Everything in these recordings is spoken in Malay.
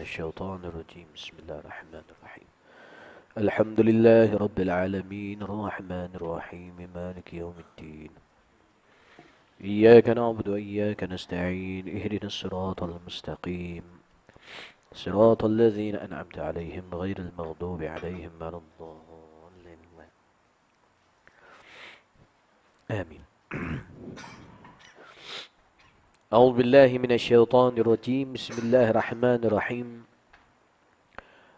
من الشيطان الرجيم بسم الله الرحمن الرحيم الحمد لله رب العالمين الرحمن الرحيم مالك يوم الدين إياك نعبد وإياك نستعين اهدنا الصراط المستقيم صراط الذين أنعمت عليهم غير المغضوب عليهم ولا الضالين آمين أعوذ بالله من الشيطان الرجيم بسم الله الرحمن الرحيم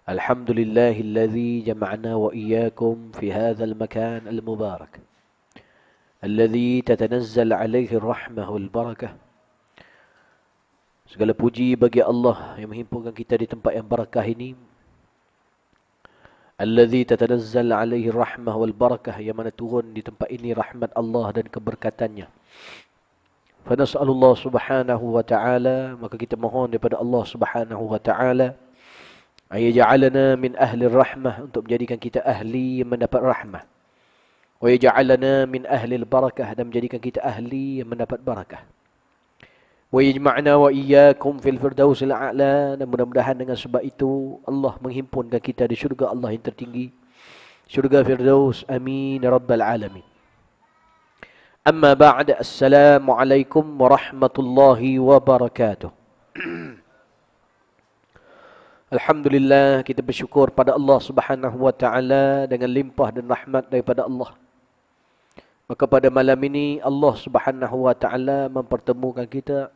الحمد لله الذي جمعنا وإياكم في هذا المكان المبارك الذي تتنزل عليه الرحمة والبركة segala puji bagi Allah yang menghimpunkan kita di tempat yang barakah ini الذي تتنزل عليه الرحمة والبركة yang mana turun di tempat ini rahmat Allah dan keberkatannya Fanas'alullah subhanahu wa ta'ala Maka kita mohon daripada Allah subhanahu wa ta'ala Ayaja'alana min ahli rahmah Untuk menjadikan kita ahli yang mendapat rahmah Wayaja'alana min ahli barakah Dan menjadikan kita ahli yang mendapat barakah Wayajma'na wa iyaakum fil firdausil a'la Dan mudah-mudahan dengan sebab itu Allah menghimpunkan kita di syurga Allah yang tertinggi Syurga firdaus amin ya rabbal alamin Amma ba'd, assalamualaikum warahmatullahi wabarakatuh. Alhamdulillah, kita bersyukur pada Allah subhanahu wa ta'ala dengan limpah dan rahmat daripada Allah. Maka pada malam ini, Allah subhanahu wa ta'ala mempertemukan kita.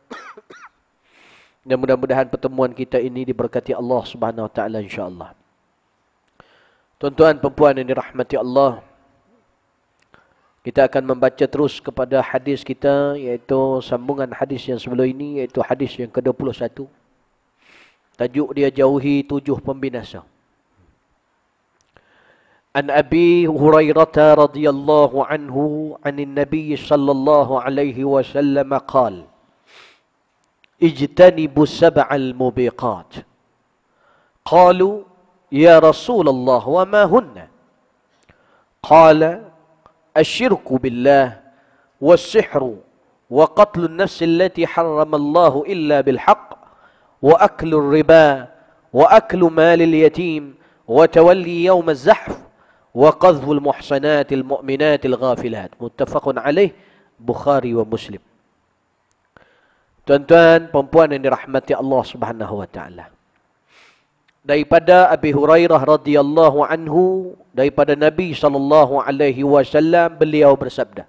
dan mudah-mudahan pertemuan kita ini diberkati Allah subhanahu wa ta'ala insyaAllah. Tuan-tuan, perempuan yang dirahmati Allah. Kita akan membaca terus kepada hadis kita iaitu sambungan hadis yang sebelum ini iaitu hadis yang ke-21. Tajuk dia jauhi tujuh pembinasa. An Abi Hurairah radhiyallahu anhu an Nabi sallallahu alaihi wasallam qaal Ijtanibu sab'al mubiqat. Qalu ya Rasulullah wa ma hunna? Qala الشرك بالله والسحر وقتل النفس التي حرم الله إلا بالحق وأكل الربا وأكل مال اليتيم وتولي يوم الزحف وقذف المحصنات المؤمنات الغافلات متفق عليه بخاري ومسلم تنتان Tuan-tuan, perempuan yang dirahmati Allah Subhanahu wa taala. daripada Abi Hurairah radhiyallahu anhu daripada Nabi sallallahu alaihi wasallam beliau bersabda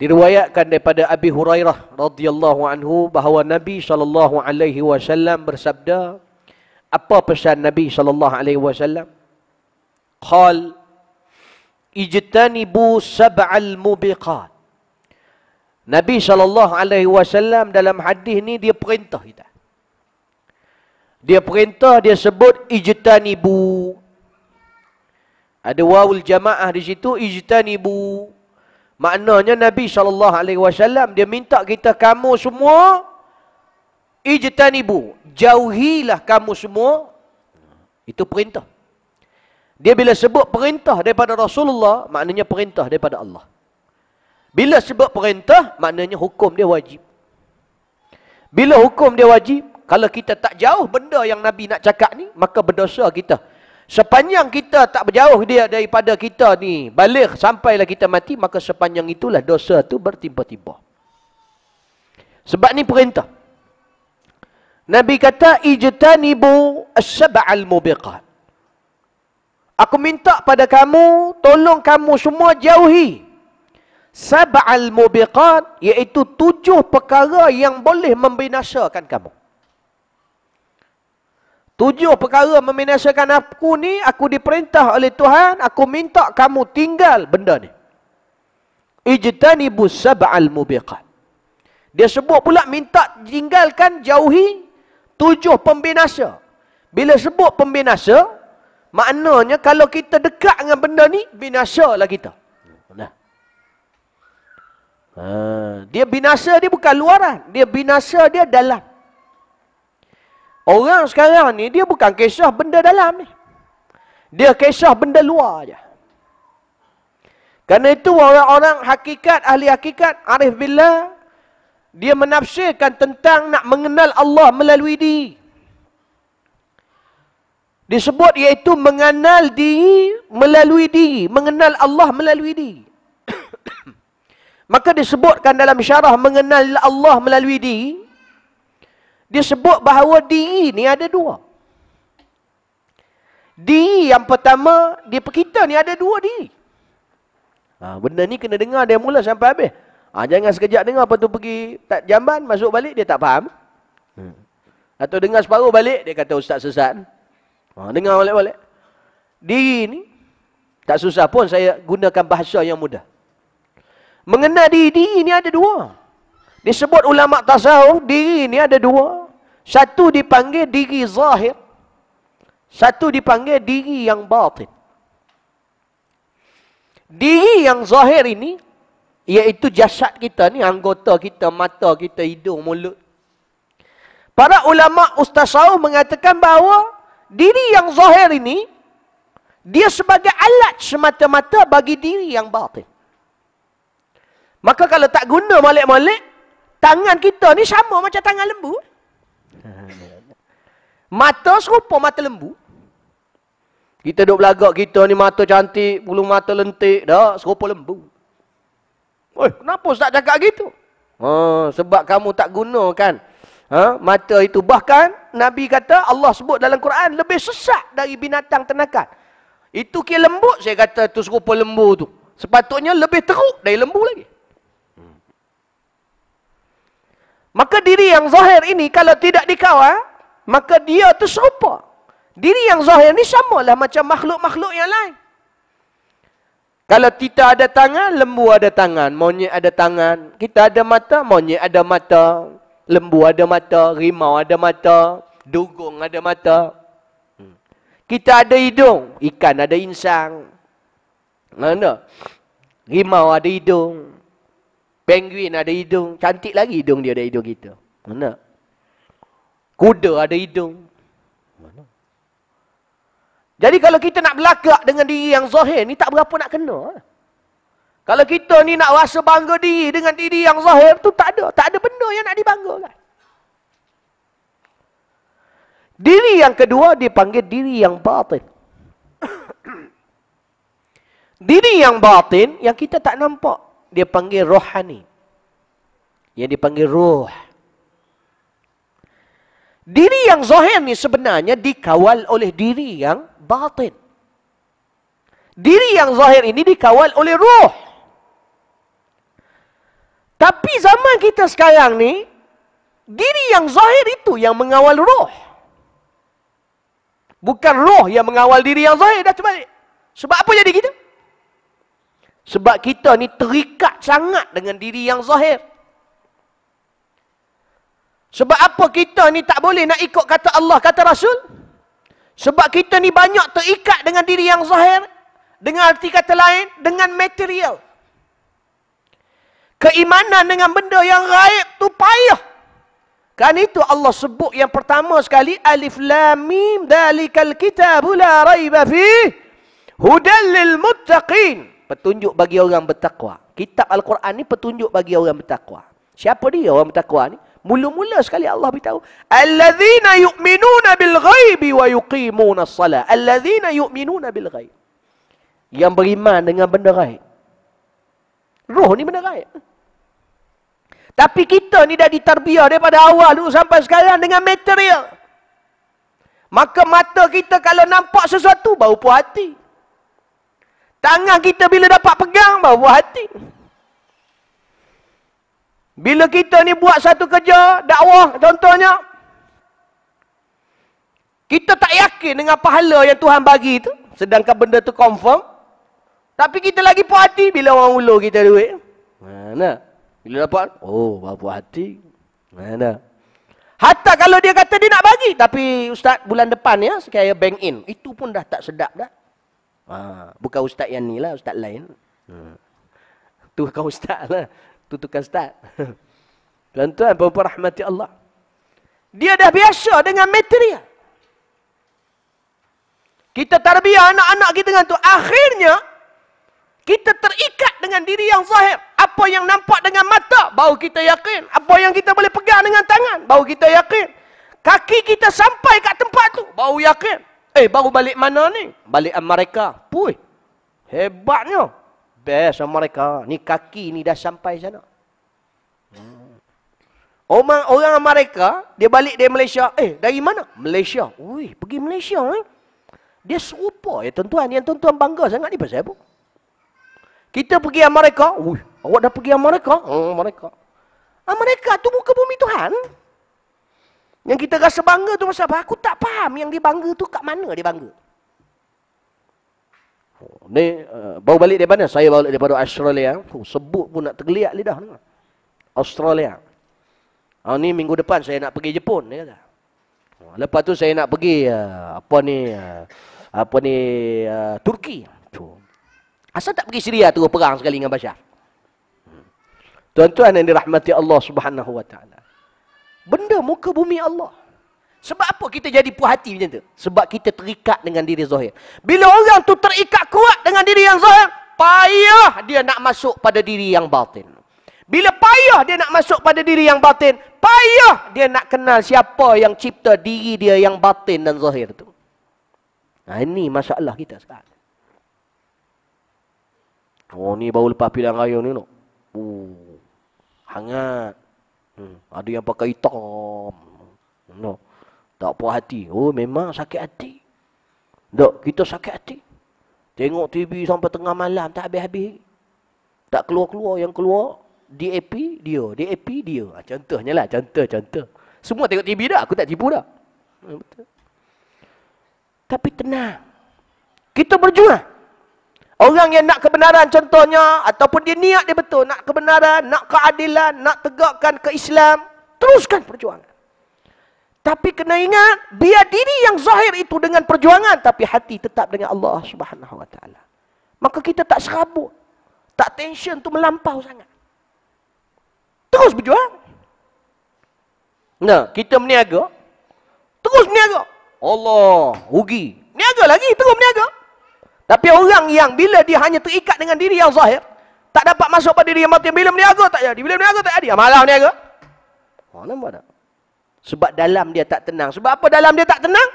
Diriwayatkan daripada Abi Hurairah radhiyallahu anhu bahawa Nabi sallallahu alaihi wasallam bersabda apa pesan Nabi sallallahu alaihi wasallam qal ijtanibu sab'al mubiqat Nabi sallallahu alaihi wasallam dalam hadis ni dia perintah kita dia perintah, dia sebut ijtanibu. Ada wawul jamaah di situ, ijtanibu. Maknanya Nabi SAW, dia minta kita kamu semua, ijtanibu. Jauhilah kamu semua. Itu perintah. Dia bila sebut perintah daripada Rasulullah, maknanya perintah daripada Allah. Bila sebut perintah, maknanya hukum dia wajib. Bila hukum dia wajib, kalau kita tak jauh benda yang Nabi nak cakap ni, maka berdosa kita. Sepanjang kita tak berjauh dia daripada kita ni, balik sampailah kita mati, maka sepanjang itulah dosa tu bertimpa-timpa. Sebab ni perintah. Nabi kata, Ijtanibu as-saba'al mubiqat. Aku minta pada kamu, tolong kamu semua jauhi. Saba'al mubiqat, iaitu tujuh perkara yang boleh membinasakan kamu. Tujuh perkara membinasakan aku ni, aku diperintah oleh Tuhan, aku minta kamu tinggal benda ni. Ijtanibus sab'al mubiqat. Dia sebut pula minta tinggalkan jauhi tujuh pembinasa. Bila sebut pembinasa, maknanya kalau kita dekat dengan benda ni, binasa binasalah kita. Nah. Ha, dia binasa dia bukan luaran, dia binasa dia dalam. Orang sekarang ni dia bukan kisah benda dalam ni. Dia kisah benda luar je. Kerana itu orang-orang hakikat, ahli hakikat, arif billah, dia menafsirkan tentang nak mengenal Allah melalui diri. Disebut iaitu mengenal diri melalui diri. Mengenal Allah melalui diri. Maka disebutkan dalam syarah mengenal Allah melalui diri. Dia sebut bahawa diri e ni ada dua. Diri e yang pertama, di kita ni ada dua diri. E. Ha, benda ni kena dengar dia mula sampai habis. Ha, jangan sekejap dengar, lepas tu pergi tak jamban, masuk balik, dia tak faham. Hmm. Atau dengar separuh balik, dia kata ustaz sesat. Ha, dengar balik-balik. Diri ni, tak susah pun saya gunakan bahasa yang mudah. Mengenai diri, diri ni ada Dua. Disebut ulama tasawuf diri ini ada dua. Satu dipanggil diri zahir. Satu dipanggil diri yang batin. Diri yang zahir ini iaitu jasad kita ni, anggota kita, mata kita, hidung, mulut. Para ulama ustaz tasawuf mengatakan bahawa diri yang zahir ini dia sebagai alat semata-mata bagi diri yang batin. Maka kalau tak guna malik-malik, Tangan kita ni sama macam tangan lembu. Mata serupa mata lembu. Kita duduk belagak kita ni mata cantik, bulu mata lentik dah, serupa lembu. Oi, kenapa Ustaz cakap gitu? Oh, sebab kamu tak gunakan ha, mata itu. Bahkan Nabi kata Allah sebut dalam Quran lebih sesat dari binatang ternakan. Itu kira lembut saya kata tu serupa lembu tu. Sepatutnya lebih teruk dari lembu lagi. Maka diri yang zahir ini kalau tidak dikawal, ah, maka dia tu serupa. Diri yang zahir ni samalah macam makhluk-makhluk yang lain. Kalau kita ada tangan, lembu ada tangan, monyet ada tangan. Kita ada mata, monyet ada mata. Lembu ada mata, rimau ada mata, dugong ada mata. Hmm. Kita ada hidung, ikan ada insang. Mana? Rimau ada hidung, Penguin ada hidung. Cantik lagi hidung dia ada hidung kita. Mana? Kuda ada hidung. Mana? Jadi kalau kita nak berlagak dengan diri yang zahir ni tak berapa nak kena. Eh. Kalau kita ni nak rasa bangga diri dengan diri yang zahir tu tak ada. Tak ada benda yang nak dibanggakan. Diri yang kedua dipanggil diri yang batin. diri yang batin yang kita tak nampak dia panggil rohani. Yang dipanggil ruh. Diri yang zahir ni sebenarnya dikawal oleh diri yang batin. Diri yang zahir ini dikawal oleh ruh. Tapi zaman kita sekarang ni, diri yang zahir itu yang mengawal ruh. Bukan roh yang mengawal diri yang zahir. Dah terbalik. Sebab apa jadi kita? Sebab kita ni terikat sangat dengan diri yang zahir. Sebab apa kita ni tak boleh nak ikut kata Allah, kata Rasul? Sebab kita ni banyak terikat dengan diri yang zahir. Dengan arti kata lain, dengan material. Keimanan dengan benda yang raib tu payah. Kan itu Allah sebut yang pertama sekali alif lam mim dalikal kitabu la raiba fi hudallil muttaqin petunjuk bagi orang bertakwa. Kitab Al-Quran ni petunjuk bagi orang bertakwa. Siapa dia orang bertakwa ni? Mula-mula sekali Allah beritahu, "Allazina yu'minuna bil ghaibi wa yuqimuna salat". salah Allazina yu'minuna bil ghaib. Yang beriman dengan benda ghaib. Roh ni benda ghaib. Tapi kita ni dah diterbiah daripada awal dulu sampai sekarang dengan material. Maka mata kita kalau nampak sesuatu bau puas hati. Tangan kita bila dapat pegang baru buah hati. Bila kita ni buat satu kerja dakwah contohnya kita tak yakin dengan pahala yang Tuhan bagi tu sedangkan benda tu confirm tapi kita lagi puas hati bila orang ulo kita duit. Mana? Bila dapat, oh baru puas hati. Mana? Hatta kalau dia kata dia nak bagi tapi ustaz bulan depan ya sekaya bank in itu pun dah tak sedap dah. Ha, bukan ustaz yang ni lah, ustaz lain. Hmm. Tu kau ustaz lah. Tu tukar ustaz. Tuan-tuan, perempuan rahmati Allah. Dia dah biasa dengan material. Kita tarbiah anak-anak kita dengan tu. Akhirnya, kita terikat dengan diri yang zahir. Apa yang nampak dengan mata, baru kita yakin. Apa yang kita boleh pegang dengan tangan, baru kita yakin. Kaki kita sampai kat tempat tu, baru yakin. Eh, baru balik mana ni? Balik Amerika. Pui. Hebatnya. Best Amerika. Ni kaki ni dah sampai sana. Hmm. Orang, orang Amerika, dia balik dari Malaysia. Eh, dari mana? Malaysia. Ui, pergi Malaysia eh. Dia serupa ya tuan-tuan. Yang tuan-tuan bangga sangat ni pasal apa? Kita pergi Amerika. Ui, awak dah pergi Amerika? Hmm, Amerika. Amerika tu muka bumi Tuhan. Yang kita rasa bangga tu masa apa? Aku tak faham yang dia bangga tu kat mana dia bangga. Oh, ni uh, eh, baru balik dari mana? Saya balik daripada Australia. Fuh, oh, sebut pun nak tergeliat lidah. Australia. Ha, ni minggu depan saya nak pergi Jepun. Dia kata. Ah, lepas tu saya nak pergi uh, apa ni uh, apa ni uh, Turki. Tuh. Asal tak pergi Syria terus perang sekali dengan Bashar. Hmm. Tuan-tuan yang dirahmati Allah Subhanahu wa taala. Benda muka bumi Allah. Sebab apa kita jadi puas hati macam tu? Sebab kita terikat dengan diri zahir. Bila orang tu terikat kuat dengan diri yang zahir, payah dia nak masuk pada diri yang batin. Bila payah dia nak masuk pada diri yang batin, payah dia nak kenal siapa yang cipta diri dia yang batin dan zahir tu. Nah, ha, ini masalah kita sekarang. Oh ni bau lepas pilihan raya ni. Oh, hangat. Hmm. Ada yang pakai hitam. No. Tak puas hati. Oh, memang sakit hati. Tak, kita sakit hati. Tengok TV sampai tengah malam, tak habis-habis. Tak keluar-keluar. Yang keluar, DAP dia. DAP dia. Ha, contohnya lah, contoh-contoh. Semua tengok TV dah, aku tak tipu dah. Betul. Tapi tenang. Kita berjuang. Orang yang nak kebenaran contohnya ataupun dia niat dia betul nak kebenaran, nak keadilan, nak tegakkan ke Islam, teruskan perjuangan. Tapi kena ingat, biar diri yang zahir itu dengan perjuangan tapi hati tetap dengan Allah Subhanahu Wa Maka kita tak serabut. Tak tension tu melampau sangat. Terus berjuang. Nah, kita meniaga, Terus meniaga. Allah, rugi. meniaga lagi, terus meniaga. Tapi orang yang bila dia hanya terikat dengan diri yang zahir, tak dapat masuk pada diri yang batin bila meniaga tak jadi. Bila meniaga tak jadi. Malam meniaga. Oh, nampak tak? Sebab dalam dia tak tenang. Sebab apa dalam dia tak tenang?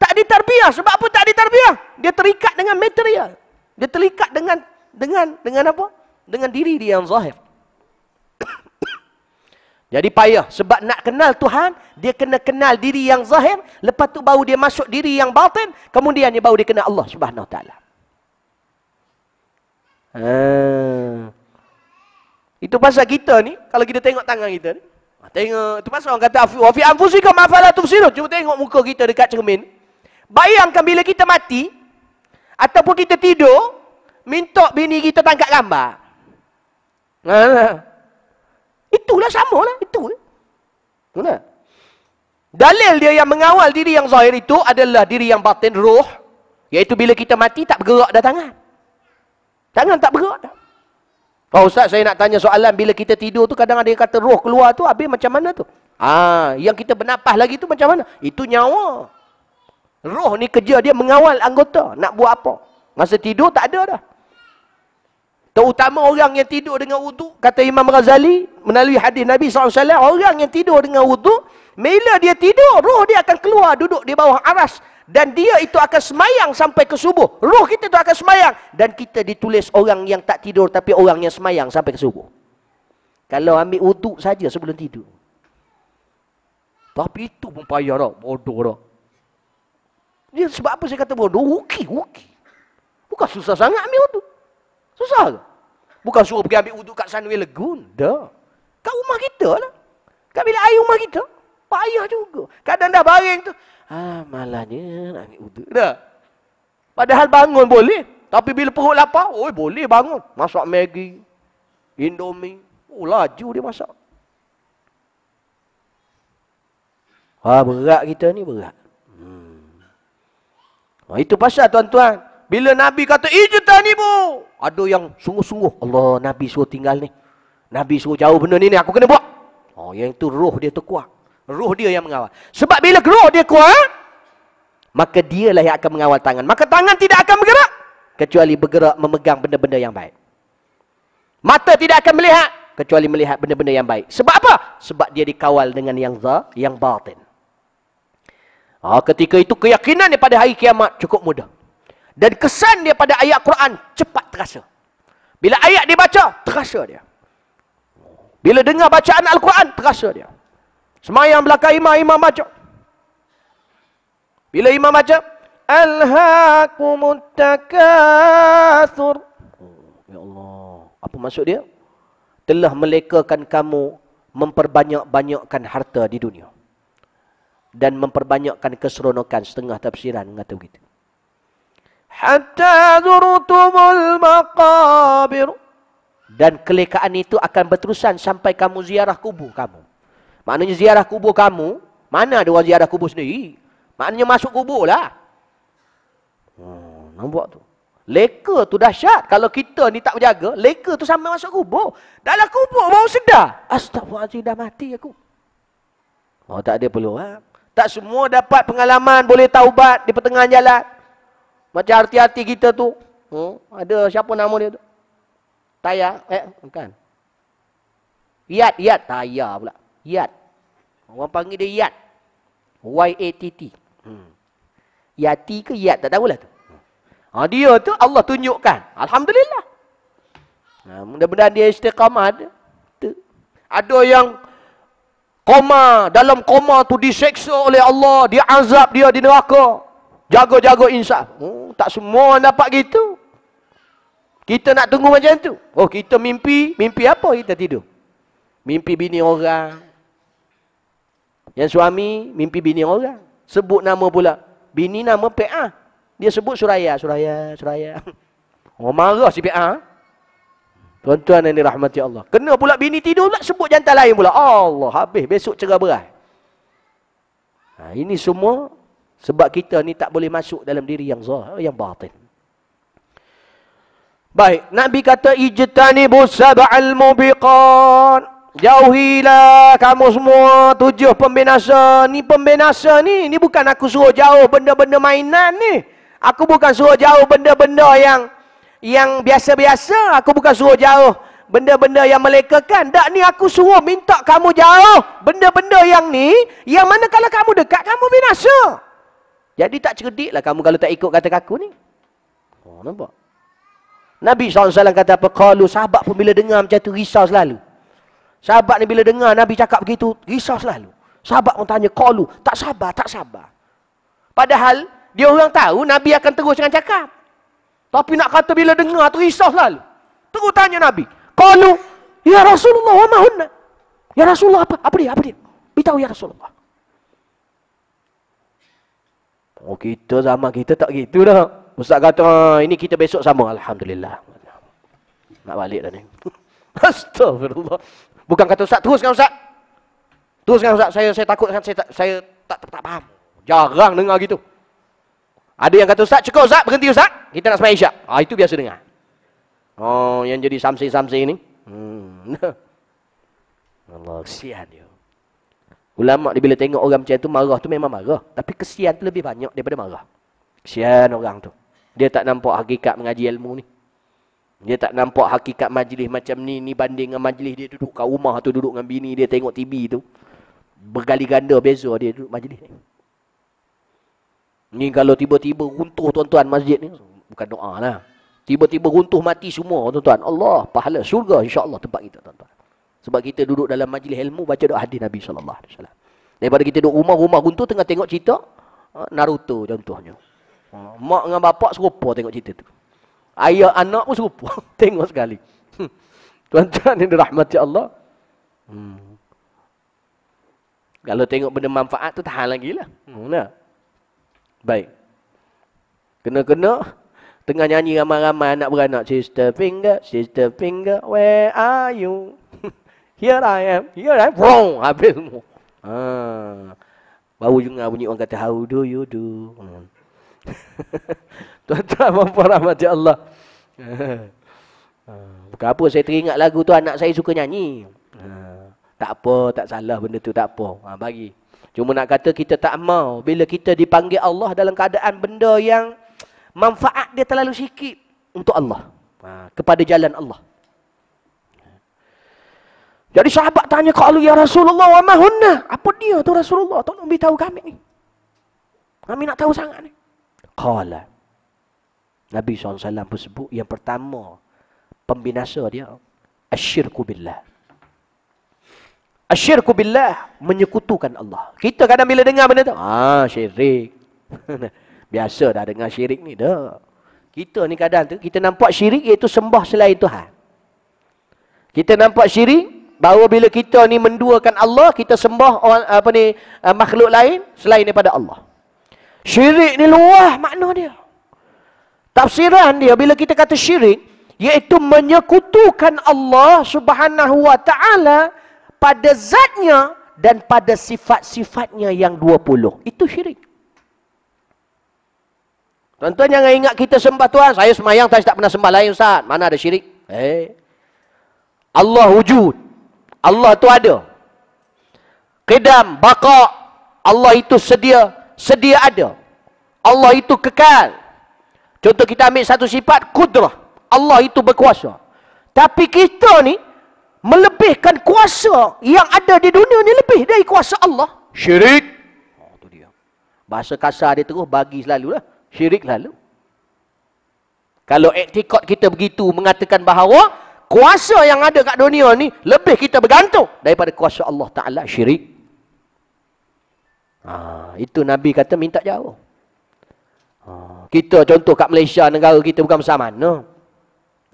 Tak ditarbiah. Sebab apa tak ditarbiah? Dia terikat dengan material. Dia terikat dengan dengan dengan apa? Dengan diri dia yang zahir. Jadi payah. Sebab nak kenal Tuhan, dia kena kenal diri yang zahir. Lepas tu baru dia masuk diri yang batin. Kemudiannya baru dia kenal Allah subhanahu wa ta'ala. Ha. Itu pasal kita ni, kalau kita tengok tangan kita ni. Ha, tengok, itu pasal orang kata, Wafi anfusi kau mafala tu bersinu. Cuma tengok muka kita dekat cermin. Bayangkan bila kita mati, ataupun kita tidur, minta bini kita tangkap gambar. Haa. Ha. Itulah sama lah. Itu. Mana? Dalil dia yang mengawal diri yang zahir itu adalah diri yang batin roh. Iaitu bila kita mati tak bergerak dah tangan. Tangan tak bergerak dah. Oh Ustaz saya nak tanya soalan bila kita tidur tu kadang ada yang kata roh keluar tu habis macam mana tu? Ah, yang kita bernafas lagi tu macam mana? Itu nyawa. Roh ni kerja dia mengawal anggota nak buat apa? Masa tidur tak ada dah. Terutama orang yang tidur dengan wudu, kata Imam Ghazali melalui hadis Nabi SAW, orang yang tidur dengan wudu, bila dia tidur, roh dia akan keluar duduk di bawah aras dan dia itu akan semayang sampai ke subuh. Roh kita itu akan semayang dan kita ditulis orang yang tak tidur tapi orang yang semayang sampai ke subuh. Kalau ambil wudu saja sebelum tidur. Tapi itu pun payah dah, bodoh dah. Dia sebab apa saya kata bodoh? Wuki, wuki. Bukan susah sangat ambil wudu. Susah ke? Bukan suruh pergi ambil wuduk kat Sunway Legun. Dah. Kat rumah kita lah. Kat bilik air rumah kita. Payah juga. Kadang dah baring tu. Ah, malanya nak ambil wuduk. Dah. Padahal bangun boleh. Tapi bila perut lapar, oi boleh bangun. Masak Maggi. Indomie. Oh, laju dia masak. Ha, berat kita ni berat. Hmm. Ha, itu pasal tuan-tuan. Bila Nabi kata, bu, Ada yang sungguh-sungguh. Allah, Nabi suruh tinggal ni. Nabi suruh jauh benda ni ni. Aku kena buat. Oh, yang itu roh dia tu kuat. Roh dia yang mengawal. Sebab bila roh dia kuat, maka dialah yang akan mengawal tangan. Maka tangan tidak akan bergerak. Kecuali bergerak memegang benda-benda yang baik. Mata tidak akan melihat. Kecuali melihat benda-benda yang baik. Sebab apa? Sebab dia dikawal dengan yang za, yang batin. Ah ketika itu keyakinan daripada hari kiamat cukup mudah. Dan kesan dia pada ayat Quran cepat terasa. Bila ayat dibaca, terasa dia. Bila dengar bacaan Al-Quran, terasa dia. Semayang belakang imam, imam baca. Bila imam baca, Al-Hakumutakathur. Oh, ya Allah. Apa maksud dia? Telah melekakan kamu memperbanyak-banyakkan harta di dunia. Dan memperbanyakkan keseronokan setengah tafsiran. Mengatakan begitu. حتى زرتم المقابر dan kelekaan itu akan berterusan sampai kamu ziarah kubur kamu. Maknanya ziarah kubur kamu, mana ada orang ziarah kubur sendiri? Maknanya masuk kubur lah. Hmm, nampak tu? Leka tu dahsyat. Kalau kita ni tak berjaga, leka tu sampai masuk kubur. Dalam kubur baru sedar. Astagfirullahaladzim, dah mati aku. Oh, tak ada peluang. Tak semua dapat pengalaman, boleh taubat di pertengahan jalan. Macam hati-hati kita tu. Hmm? Ada siapa nama dia tu? Taya? Eh, bukan. Yat, Yat. Taya pula. Yat. Orang panggil dia Yat. Y-A-T-T. Hmm. Yati ke Yat? Tak tahulah tu. Ha, dia tu Allah tunjukkan. Alhamdulillah. Ha, Mudah-mudahan dia istiqamah ada. Tu. Ada yang koma. Dalam koma tu diseksa oleh Allah. Dia azab dia di neraka jaga-jaga insaf. Oh, tak semua dapat gitu. Kita nak tunggu macam tu. Oh, kita mimpi, mimpi apa kita tidur? Mimpi bini orang. Yang suami mimpi bini orang. Sebut nama pula. Bini nama PA. Dia sebut Suraya, Suraya, Suraya. Oh, marah si PA. Tuan-tuan yang dirahmati Allah. Kena pula bini tidur pula sebut jantan lain pula. Allah, habis besok cerah berai. Ha, ini semua sebab kita ni tak boleh masuk dalam diri yang zah, yang batin. Baik, Nabi kata ijtanibus sab'al mubiqan. Jauhilah kamu semua tujuh pembinasa. Ni pembinasa ni, ni bukan aku suruh jauh benda-benda mainan ni. Aku bukan suruh jauh benda-benda yang yang biasa-biasa. Aku bukan suruh jauh benda-benda yang melekakan. Tak ni aku suruh minta kamu jauh benda-benda yang ni. Yang mana kalau kamu dekat, kamu binasa. Jadi tak cerdik lah kamu kalau tak ikut kata aku ni. Oh, nampak? Nabi SAW kata apa? Kalau sahabat pun bila dengar macam tu risau selalu. Sahabat ni bila dengar Nabi cakap begitu, risau selalu. Sahabat pun tanya, kalau tak sabar, tak sabar. Padahal, dia orang tahu Nabi akan terus dengan cakap. Tapi nak kata bila dengar tu risau selalu. Terus tanya Nabi. Kalau, ya Rasulullah, wa Ya Rasulullah apa? Apa dia? Apa dia? Beritahu ya Rasulullah. Oh kita zaman kita tak gitu dah. Ustaz kata, ah, ini kita besok sama. Alhamdulillah. Nak balik dah ni. Astagfirullah. Bukan kata Ustaz, teruskan Ustaz. Teruskan Ustaz, saya saya takut kan saya tak, saya tak, tak, tak faham. Jarang dengar gitu. Ada yang kata Ustaz, cukup Ustaz, berhenti Ustaz. Kita nak semayang isyak. Ah, itu biasa dengar. Oh, yang jadi samsi-samsi ni. Hmm. Allah, kesian dia. Ulama dia bila tengok orang macam tu marah tu memang marah, tapi kesian tu lebih banyak daripada marah. Kesian orang tu. Dia tak nampak hakikat mengaji ilmu ni. Dia tak nampak hakikat majlis macam ni ni banding dengan majlis dia duduk kat rumah tu duduk dengan bini dia tengok TV tu. Bergali ganda beza dia duduk majlis ni. Ni kalau tiba-tiba runtuh tuan-tuan masjid ni bukan doa lah. Tiba-tiba runtuh mati semua tuan-tuan. Allah pahala syurga insyaallah tempat kita tuan-tuan. Sebab kita duduk dalam majlis ilmu baca doa hadis Nabi saw. alaihi Daripada kita duduk rumah-rumah runtuh tengah tengok cerita eh, Naruto contohnya. Ha, mak dengan bapak serupa tengok cerita tu. Ayah anak pun serupa tengok sekali. Hmm. Tuan-tuan yang dirahmati Allah. Hmm. Kalau tengok benda manfaat tu tahan lagi lah. Hmm, nah. Baik. Kena-kena. Tengah nyanyi ramai-ramai anak beranak. Sister finger, sister finger, where are you? Here I am. Here I am. Wrong. Habis semua. Ha. Baru juga bunyi orang kata, how do you do? Tuan-tuan, puan-puan, rahmat Allah. Ha. Bukan apa, saya teringat lagu tu, anak saya suka nyanyi. Ha. Tak apa, tak salah benda tu, tak apa. Ha, bagi. Cuma nak kata kita tak mau bila kita dipanggil Allah dalam keadaan benda yang manfaat dia terlalu sikit untuk Allah. Ha, kepada jalan Allah. Jadi sahabat tanya kalau ya Rasulullah wa mahunna. Apa dia tu Rasulullah? Tak nak beritahu kami ni. Kami nak tahu sangat ni. Qala. Nabi SAW pun sebut yang pertama. Pembinasa dia. Asyirku billah. Asyirku billah. Menyekutukan Allah. Kita kadang bila dengar benda tu. Ah syirik. Biasa dah dengar syirik ni dah. Kita ni kadang tu. Kita nampak syirik iaitu sembah selain Tuhan. Kita nampak syirik bahawa bila kita ni menduakan Allah, kita sembah orang, apa ni eh, makhluk lain selain daripada Allah. Syirik ni luah makna dia. Tafsiran dia bila kita kata syirik iaitu menyekutukan Allah Subhanahu wa taala pada zatnya dan pada sifat-sifatnya yang dua puluh Itu syirik. Tuan-tuan jangan ingat kita sembah Tuhan. Saya semayang tak pernah sembah lain Ustaz. Mana ada syirik? Eh. Allah wujud. Allah itu ada. Qidam, baqa, Allah itu sedia, sedia ada. Allah itu kekal. Contoh kita ambil satu sifat, kudrah. Allah itu berkuasa. Tapi kita ni, melebihkan kuasa yang ada di dunia ni lebih dari kuasa Allah. Syirik. Oh, tu dia. Bahasa kasar dia terus bagi selalu lah. Syirik lalu. Kalau etikot kita begitu mengatakan bahawa kuasa yang ada kat dunia ni lebih kita bergantung daripada kuasa Allah Taala syirik. Ha, itu Nabi kata minta jauh. Ha, kita contoh kat Malaysia negara kita bukan besar mana.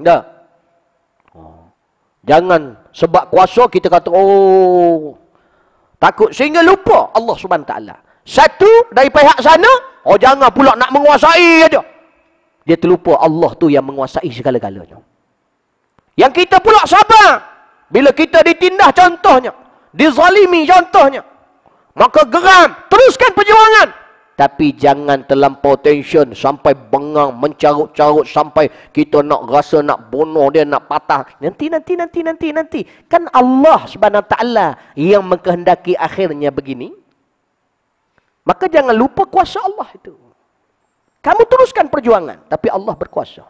Dah. Ha. Jangan sebab kuasa kita kata oh takut sehingga lupa Allah Subhanahu Taala. Satu dari pihak sana, oh jangan pula nak menguasai aja. Dia terlupa Allah tu yang menguasai segala-galanya. Yang kita pula sabar. Bila kita ditindah contohnya. Dizalimi contohnya. Maka geram. Teruskan perjuangan. Tapi jangan terlampau tension sampai bengang, mencarut-carut sampai kita nak rasa nak bunuh dia, nak patah. Nanti, nanti, nanti, nanti, nanti. Kan Allah SWT yang menghendaki akhirnya begini. Maka jangan lupa kuasa Allah itu. Kamu teruskan perjuangan. Tapi Allah berkuasa.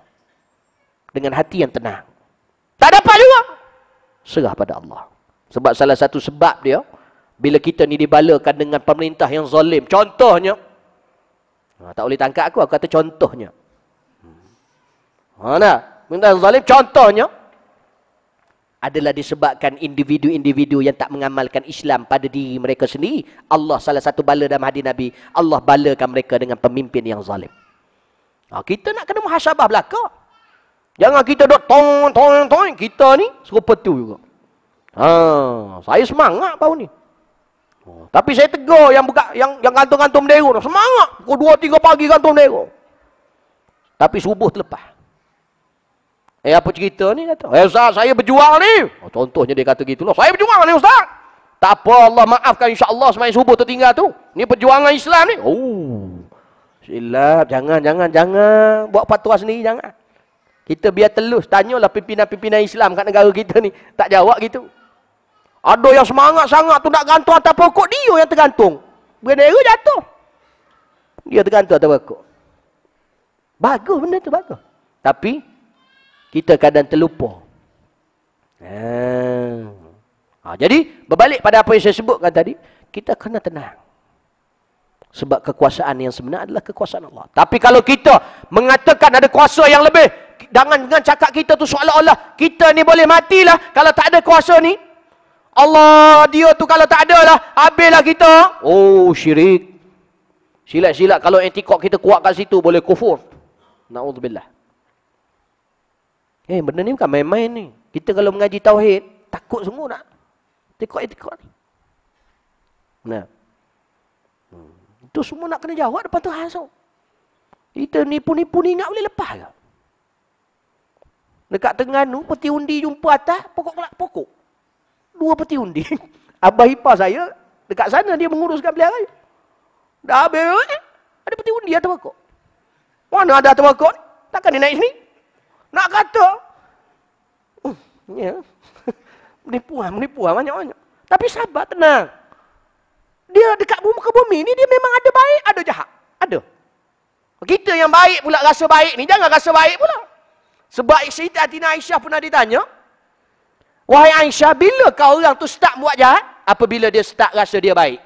Dengan hati yang tenang. Tak dapat juga. Serah pada Allah. Sebab salah satu sebab dia, bila kita ni dibalakan dengan pemerintah yang zalim. Contohnya, ha, tak boleh tangkap aku, aku kata contohnya. Mana? Hmm. Ha, pemerintah yang zalim, contohnya, adalah disebabkan individu-individu yang tak mengamalkan Islam pada diri mereka sendiri. Allah salah satu bala dalam hadis Nabi, Allah balakan mereka dengan pemimpin yang zalim. Ha, kita nak kena muhasabah belakang. Jangan kita dok tong tong tong kita ni serupa tu juga. Ha, saya semangat baru ni. Oh, tapi saya tegur yang buka yang yang gantung-gantung bendera tu semangat. Pukul 2 3 pagi gantung bendera. Tapi subuh terlepas. Eh apa cerita ni kata? Eh ustaz, saya berjuang ni. Oh, contohnya dia kata gitulah. Saya berjuang ni ustaz. Tak apa Allah maafkan insya-Allah semain subuh tertinggal tu. Ni perjuangan Islam ni. Oh. Silap jangan jangan jangan buat patuah sendiri jangan. Kita biar telus. Tanyalah pimpinan-pimpinan Islam kat negara kita ni. Tak jawab gitu. Ada yang semangat sangat tu nak gantung atas pokok. Dia yang tergantung. Bendera jatuh. Dia tergantung atas pokok. Bagus benda tu. Bagus. Tapi, kita kadang terlupa. Hmm. Ha, jadi, berbalik pada apa yang saya sebutkan tadi. Kita kena tenang. Sebab kekuasaan yang sebenar adalah kekuasaan Allah. Tapi kalau kita mengatakan ada kuasa yang lebih, Jangan dengan cakap kita tu soal Allah kita ni boleh matilah kalau tak ada kuasa ni. Allah dia tu kalau tak ada lah habislah kita. Oh syirik. Silat-silat kalau etikok kita kuat kat situ boleh kufur. Naudzubillah. Eh benda ni bukan main-main ni. Kita kalau mengaji tauhid takut semua nak. Etikok-etikok ni. Nah. Hmm. Itu semua nak kena jawab depan Tuhan so. Kita nipu-nipu ni nak boleh lepas ke? Dekat tengah tu, peti undi jumpa atas, pokok pula pokok. Dua peti undi. Abah Ipah saya, dekat sana dia menguruskan pelihara. Dah habis, eh, ada peti undi atas pokok. Mana ada atas pokok? Takkan dia naik sini? Nak kata? Uh, ya. Menipuan, menipuan ah, ah, banyak-banyak. Tapi sabar, tenang. Dia dekat bumi ke bumi ni, dia memang ada baik, ada jahat. Ada. Kita yang baik pula rasa baik ni, jangan rasa baik pula. Sebab Syedatina Aisyah pernah ditanya. Wahai Aisyah, bila kau orang tu start buat jahat? Apabila dia start rasa dia baik.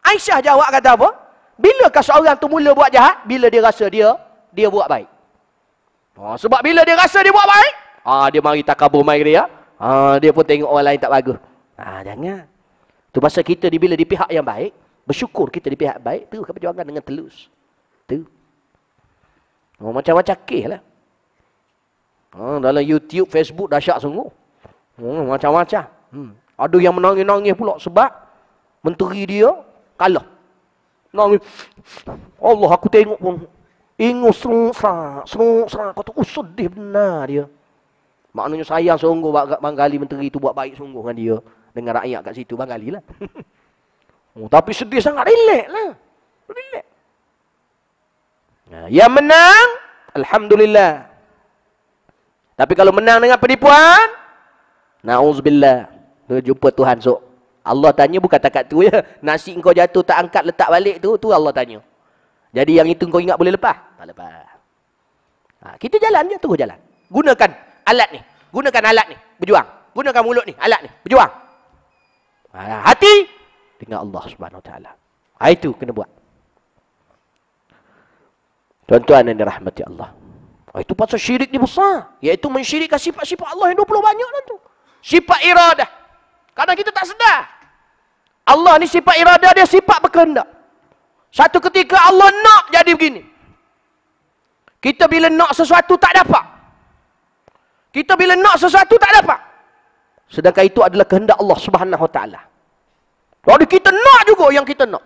Aisyah jawab kata apa? Bila kau seorang tu mula buat jahat? Bila dia rasa dia, dia buat baik. Oh, sebab bila dia rasa dia buat baik, ah, dia mari takabur mai dia. Ah, dia pun tengok orang lain tak bagus. Ah, jangan. Itu pasal kita di, bila di pihak yang baik, bersyukur kita di pihak baik, teruskan perjuangan dengan telus. Tu. Oh, macam-macam kes lah. Ha, dalam YouTube, Facebook dahsyat semua. Hmm, macam-macam. Hmm. Ada yang menangis-nangis pula sebab menteri dia kalah. Nangis. Allah aku tengok pun. Ingus serungsa. Serungsa. Kau tu usut oh, benar dia. Maknanya saya sungguh Bang Gali menteri tu buat baik sungguh dengan dia. Dengan rakyat kat situ. banggali lah. oh, tapi sedih sangat. Relax lah. Relax. Yang menang. Alhamdulillah. Tapi kalau menang dengan penipuan, na'uzubillah. Dia jumpa Tuhan sok. Allah tanya bukan takat tu ya. Nasi engkau jatuh tak angkat letak balik tu, tu Allah tanya. Jadi yang itu kau ingat boleh lepas? Tak lepas. Ha, kita jalan je, tunggu jalan. Gunakan alat ni. Gunakan alat ni, berjuang. Gunakan mulut ni, alat ni, berjuang. Ha, hati tengah Allah Subhanahu wa taala. Ha, itu kena buat. Tuan-tuan yang dirahmati Allah. Ah, itu pasal syirik ni besar. Iaitu mensyirikkan sifat-sifat Allah yang 20 banyak lah tu. Sifat iradah. Kadang kita tak sedar. Allah ni sifat iradah dia sifat berkehendak. Satu ketika Allah nak jadi begini. Kita bila nak sesuatu tak dapat. Kita bila nak sesuatu tak dapat. Sedangkan itu adalah kehendak Allah Subhanahu Wa Taala. Jadi kita nak juga yang kita nak.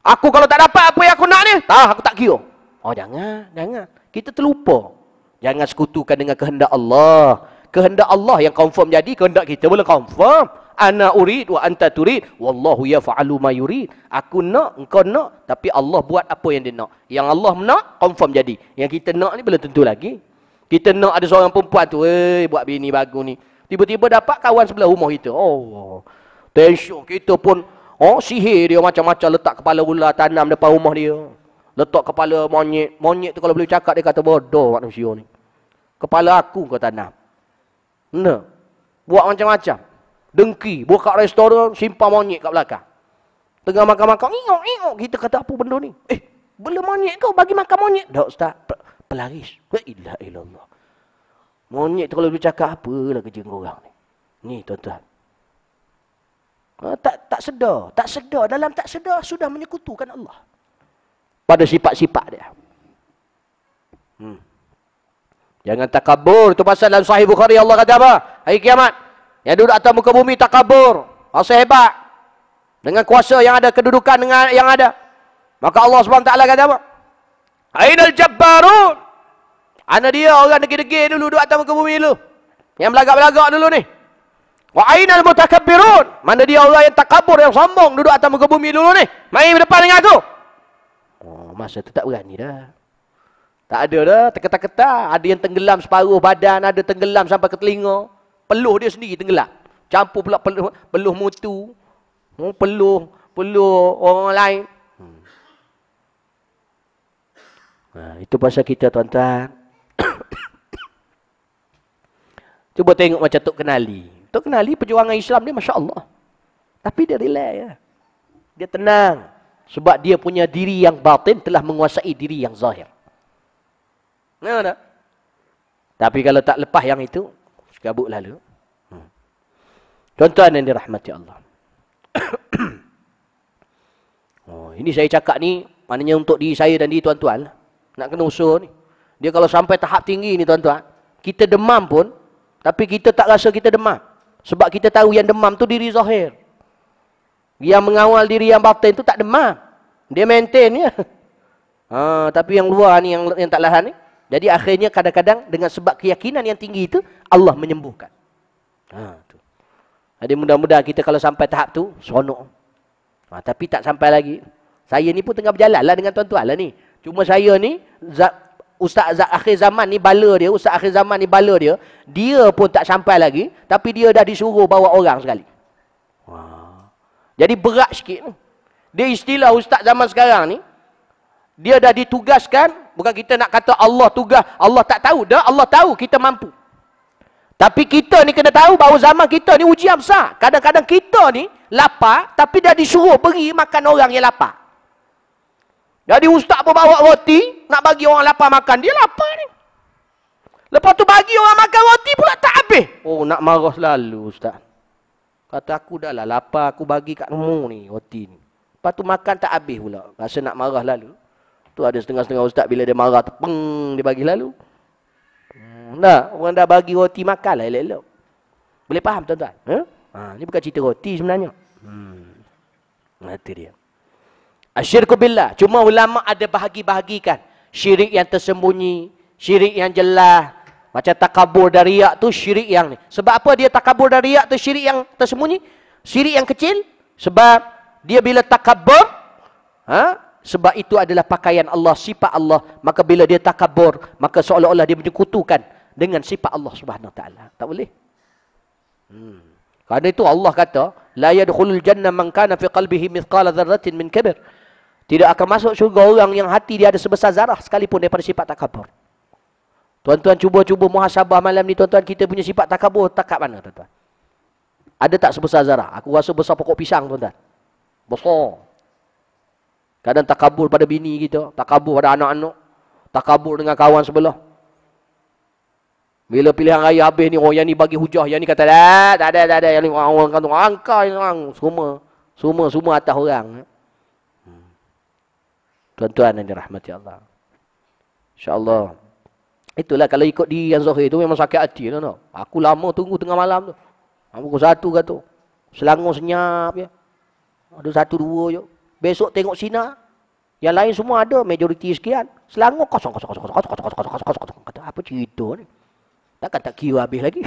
Aku kalau tak dapat apa yang aku nak ni, tak aku tak kira. Oh jangan, jangan. Kita terlupa. Jangan sekutukan dengan kehendak Allah. Kehendak Allah yang confirm jadi, kehendak kita boleh confirm. Ana urid wa anta turid. Wallahu yafa'alu ma yurid. Aku nak, engkau nak. Tapi Allah buat apa yang dia nak. Yang Allah nak, confirm jadi. Yang kita nak ni belum tentu lagi. Kita nak ada seorang perempuan tu. Eh, buat bini bagus ni. Tiba-tiba dapat kawan sebelah rumah kita. Oh, tension. Kita pun oh, sihir dia macam-macam letak kepala ular tanam depan rumah dia. Letak kepala monyet. Monyet tu kalau boleh cakap dia kata bodoh manusia ni. Kepala aku kau tanam. Benda. Buat macam-macam. Dengki. Buka restoran, simpan monyet kat belakang. Tengah makan-makan, ingok, ingok. Kita kata apa benda ni? Eh, bela monyet kau bagi makan monyet. Tak, Ustaz. Pelaris. Wa ilah Allah. Monyet tu kalau boleh cakap apalah kerja korang ni. Ni tuan-tuan. Ah, tak tak sedar, tak sedar dalam tak sedar sudah menyekutukan Allah pada sifat-sifat dia. Hmm. Jangan takabur. Itu pasal dalam sahih Bukhari Allah kata apa? Hari kiamat. Yang duduk atas muka bumi takabur. Rasa hebat. Dengan kuasa yang ada, kedudukan dengan yang ada. Maka Allah SWT kata apa? Ainal jabbarun. Ana dia orang degi degi dulu duduk atas muka bumi dulu. Yang belagak-belagak dulu ni. Wa ainal mutakabbirun. Mana dia orang yang takabur, yang sombong duduk atas muka bumi dulu ni. Main berdepan dengan aku masa tu tak berani dah. Tak ada dah, teka-teka, Ada yang tenggelam separuh badan, ada tenggelam sampai ke telinga. Peluh dia sendiri tenggelam. Campur pula peluh, peluh mutu. Hmm, peluh, peluh orang lain. Hmm. Nah, ha, itu pasal kita tuan-tuan. Cuba tengok macam Tok Kenali. Tok Kenali perjuangan Islam dia Masya Allah. Tapi dia relax. Ya. Dia tenang. Sebab dia punya diri yang batin telah menguasai diri yang zahir. Nampak tak? Tapi kalau tak lepas yang itu, sekabut lalu. Contohan hmm. yang dirahmati Allah. oh, ini saya cakap ni, maknanya untuk diri saya dan diri tuan-tuan. Nak kena usul ni. Dia kalau sampai tahap tinggi ni tuan-tuan, kita demam pun, tapi kita tak rasa kita demam. Sebab kita tahu yang demam tu diri zahir. Yang mengawal diri yang batin itu tak demam. Dia maintain ya. Ha, tapi yang luar ni yang, yang tak lahan ni. Jadi akhirnya kadang-kadang dengan sebab keyakinan yang tinggi itu Allah menyembuhkan. Ha, tu. Jadi mudah-mudahan kita kalau sampai tahap tu seronok. Ha, tapi tak sampai lagi. Saya ni pun tengah berjalan lah dengan tuan-tuan lah ni. Cuma saya ni zat, Ustaz akhir zaman ni bala dia. Ustaz akhir zaman ni bala dia. Dia pun tak sampai lagi. Tapi dia dah disuruh bawa orang sekali. Jadi berat sikit. Dia istilah ustaz zaman sekarang ni. Dia dah ditugaskan. Bukan kita nak kata Allah tugas. Allah tak tahu. Dah Allah tahu kita mampu. Tapi kita ni kena tahu bahawa zaman kita ni ujian besar. Kadang-kadang kita ni lapar. Tapi dah disuruh beri makan orang yang lapar. Jadi ustaz pun bawa roti. Nak bagi orang lapar makan. Dia lapar ni. Lepas tu bagi orang makan roti pula tak habis. Oh nak marah selalu ustaz. Kata aku dah lah lapar aku bagi kat kamu ni roti ni. Lepas tu makan tak habis pula. Rasa nak marah lalu. Tu ada setengah-setengah ustaz bila dia marah terpeng dia bagi lalu. Nah, hmm, orang dah bagi roti makan lah elok-elok. Boleh faham tuan-tuan? Ha? ha? bukan cerita roti sebenarnya. Hmm. Mati dia. Asyirku billah. Cuma ulama ada bahagi-bahagikan. Syirik yang tersembunyi, syirik yang jelas, macam takabur dan riak tu syirik yang ni. Sebab apa dia takabur dan riak tu syirik yang tersembunyi? Syirik yang kecil? Sebab dia bila takabur, ha? sebab itu adalah pakaian Allah, sifat Allah. Maka bila dia takabur, maka seolah-olah dia menyekutukan dengan sifat Allah Subhanahu Taala. Tak boleh. Hmm. Karena itu Allah kata, la yadkhulul jannah man kana fi qalbihi mithqala dzarratin min kibr. Tidak akan masuk syurga orang yang hati dia ada sebesar zarah sekalipun daripada sifat takabur. Tuan-tuan cuba-cuba muhasabah malam ni tuan-tuan kita punya sifat takabur takat mana tuan-tuan? Ada tak sebesar zarah? Aku rasa besar pokok pisang tuan-tuan. Besar. Kadang takabur pada bini kita, takabur pada anak-anak, takabur dengan kawan sebelah. Bila pilihan raya habis ni, oh yang ni bagi hujah, yang ni kata, tak ada, tak ada, yang ni orang-orang kata, angka, orang, semua, semua, semua atas orang. Eh. Hmm. Tuan-tuan yang dirahmati Allah. insya Allah. Itulah kalau ikut di yang zahir tu memang sakit hati tu. Lah, no? Aku lama tunggu tengah malam tu. Ha, pukul satu ke tu. Selangor senyap Ya. Ada satu dua je. Besok tengok sinar. Yang lain semua ada. Majoriti sekian. Selangor kosong kosong kosong kosong kosong kosong kosong kosong kosong. Kata apa cerita ni? Takkan tak kira habis lagi?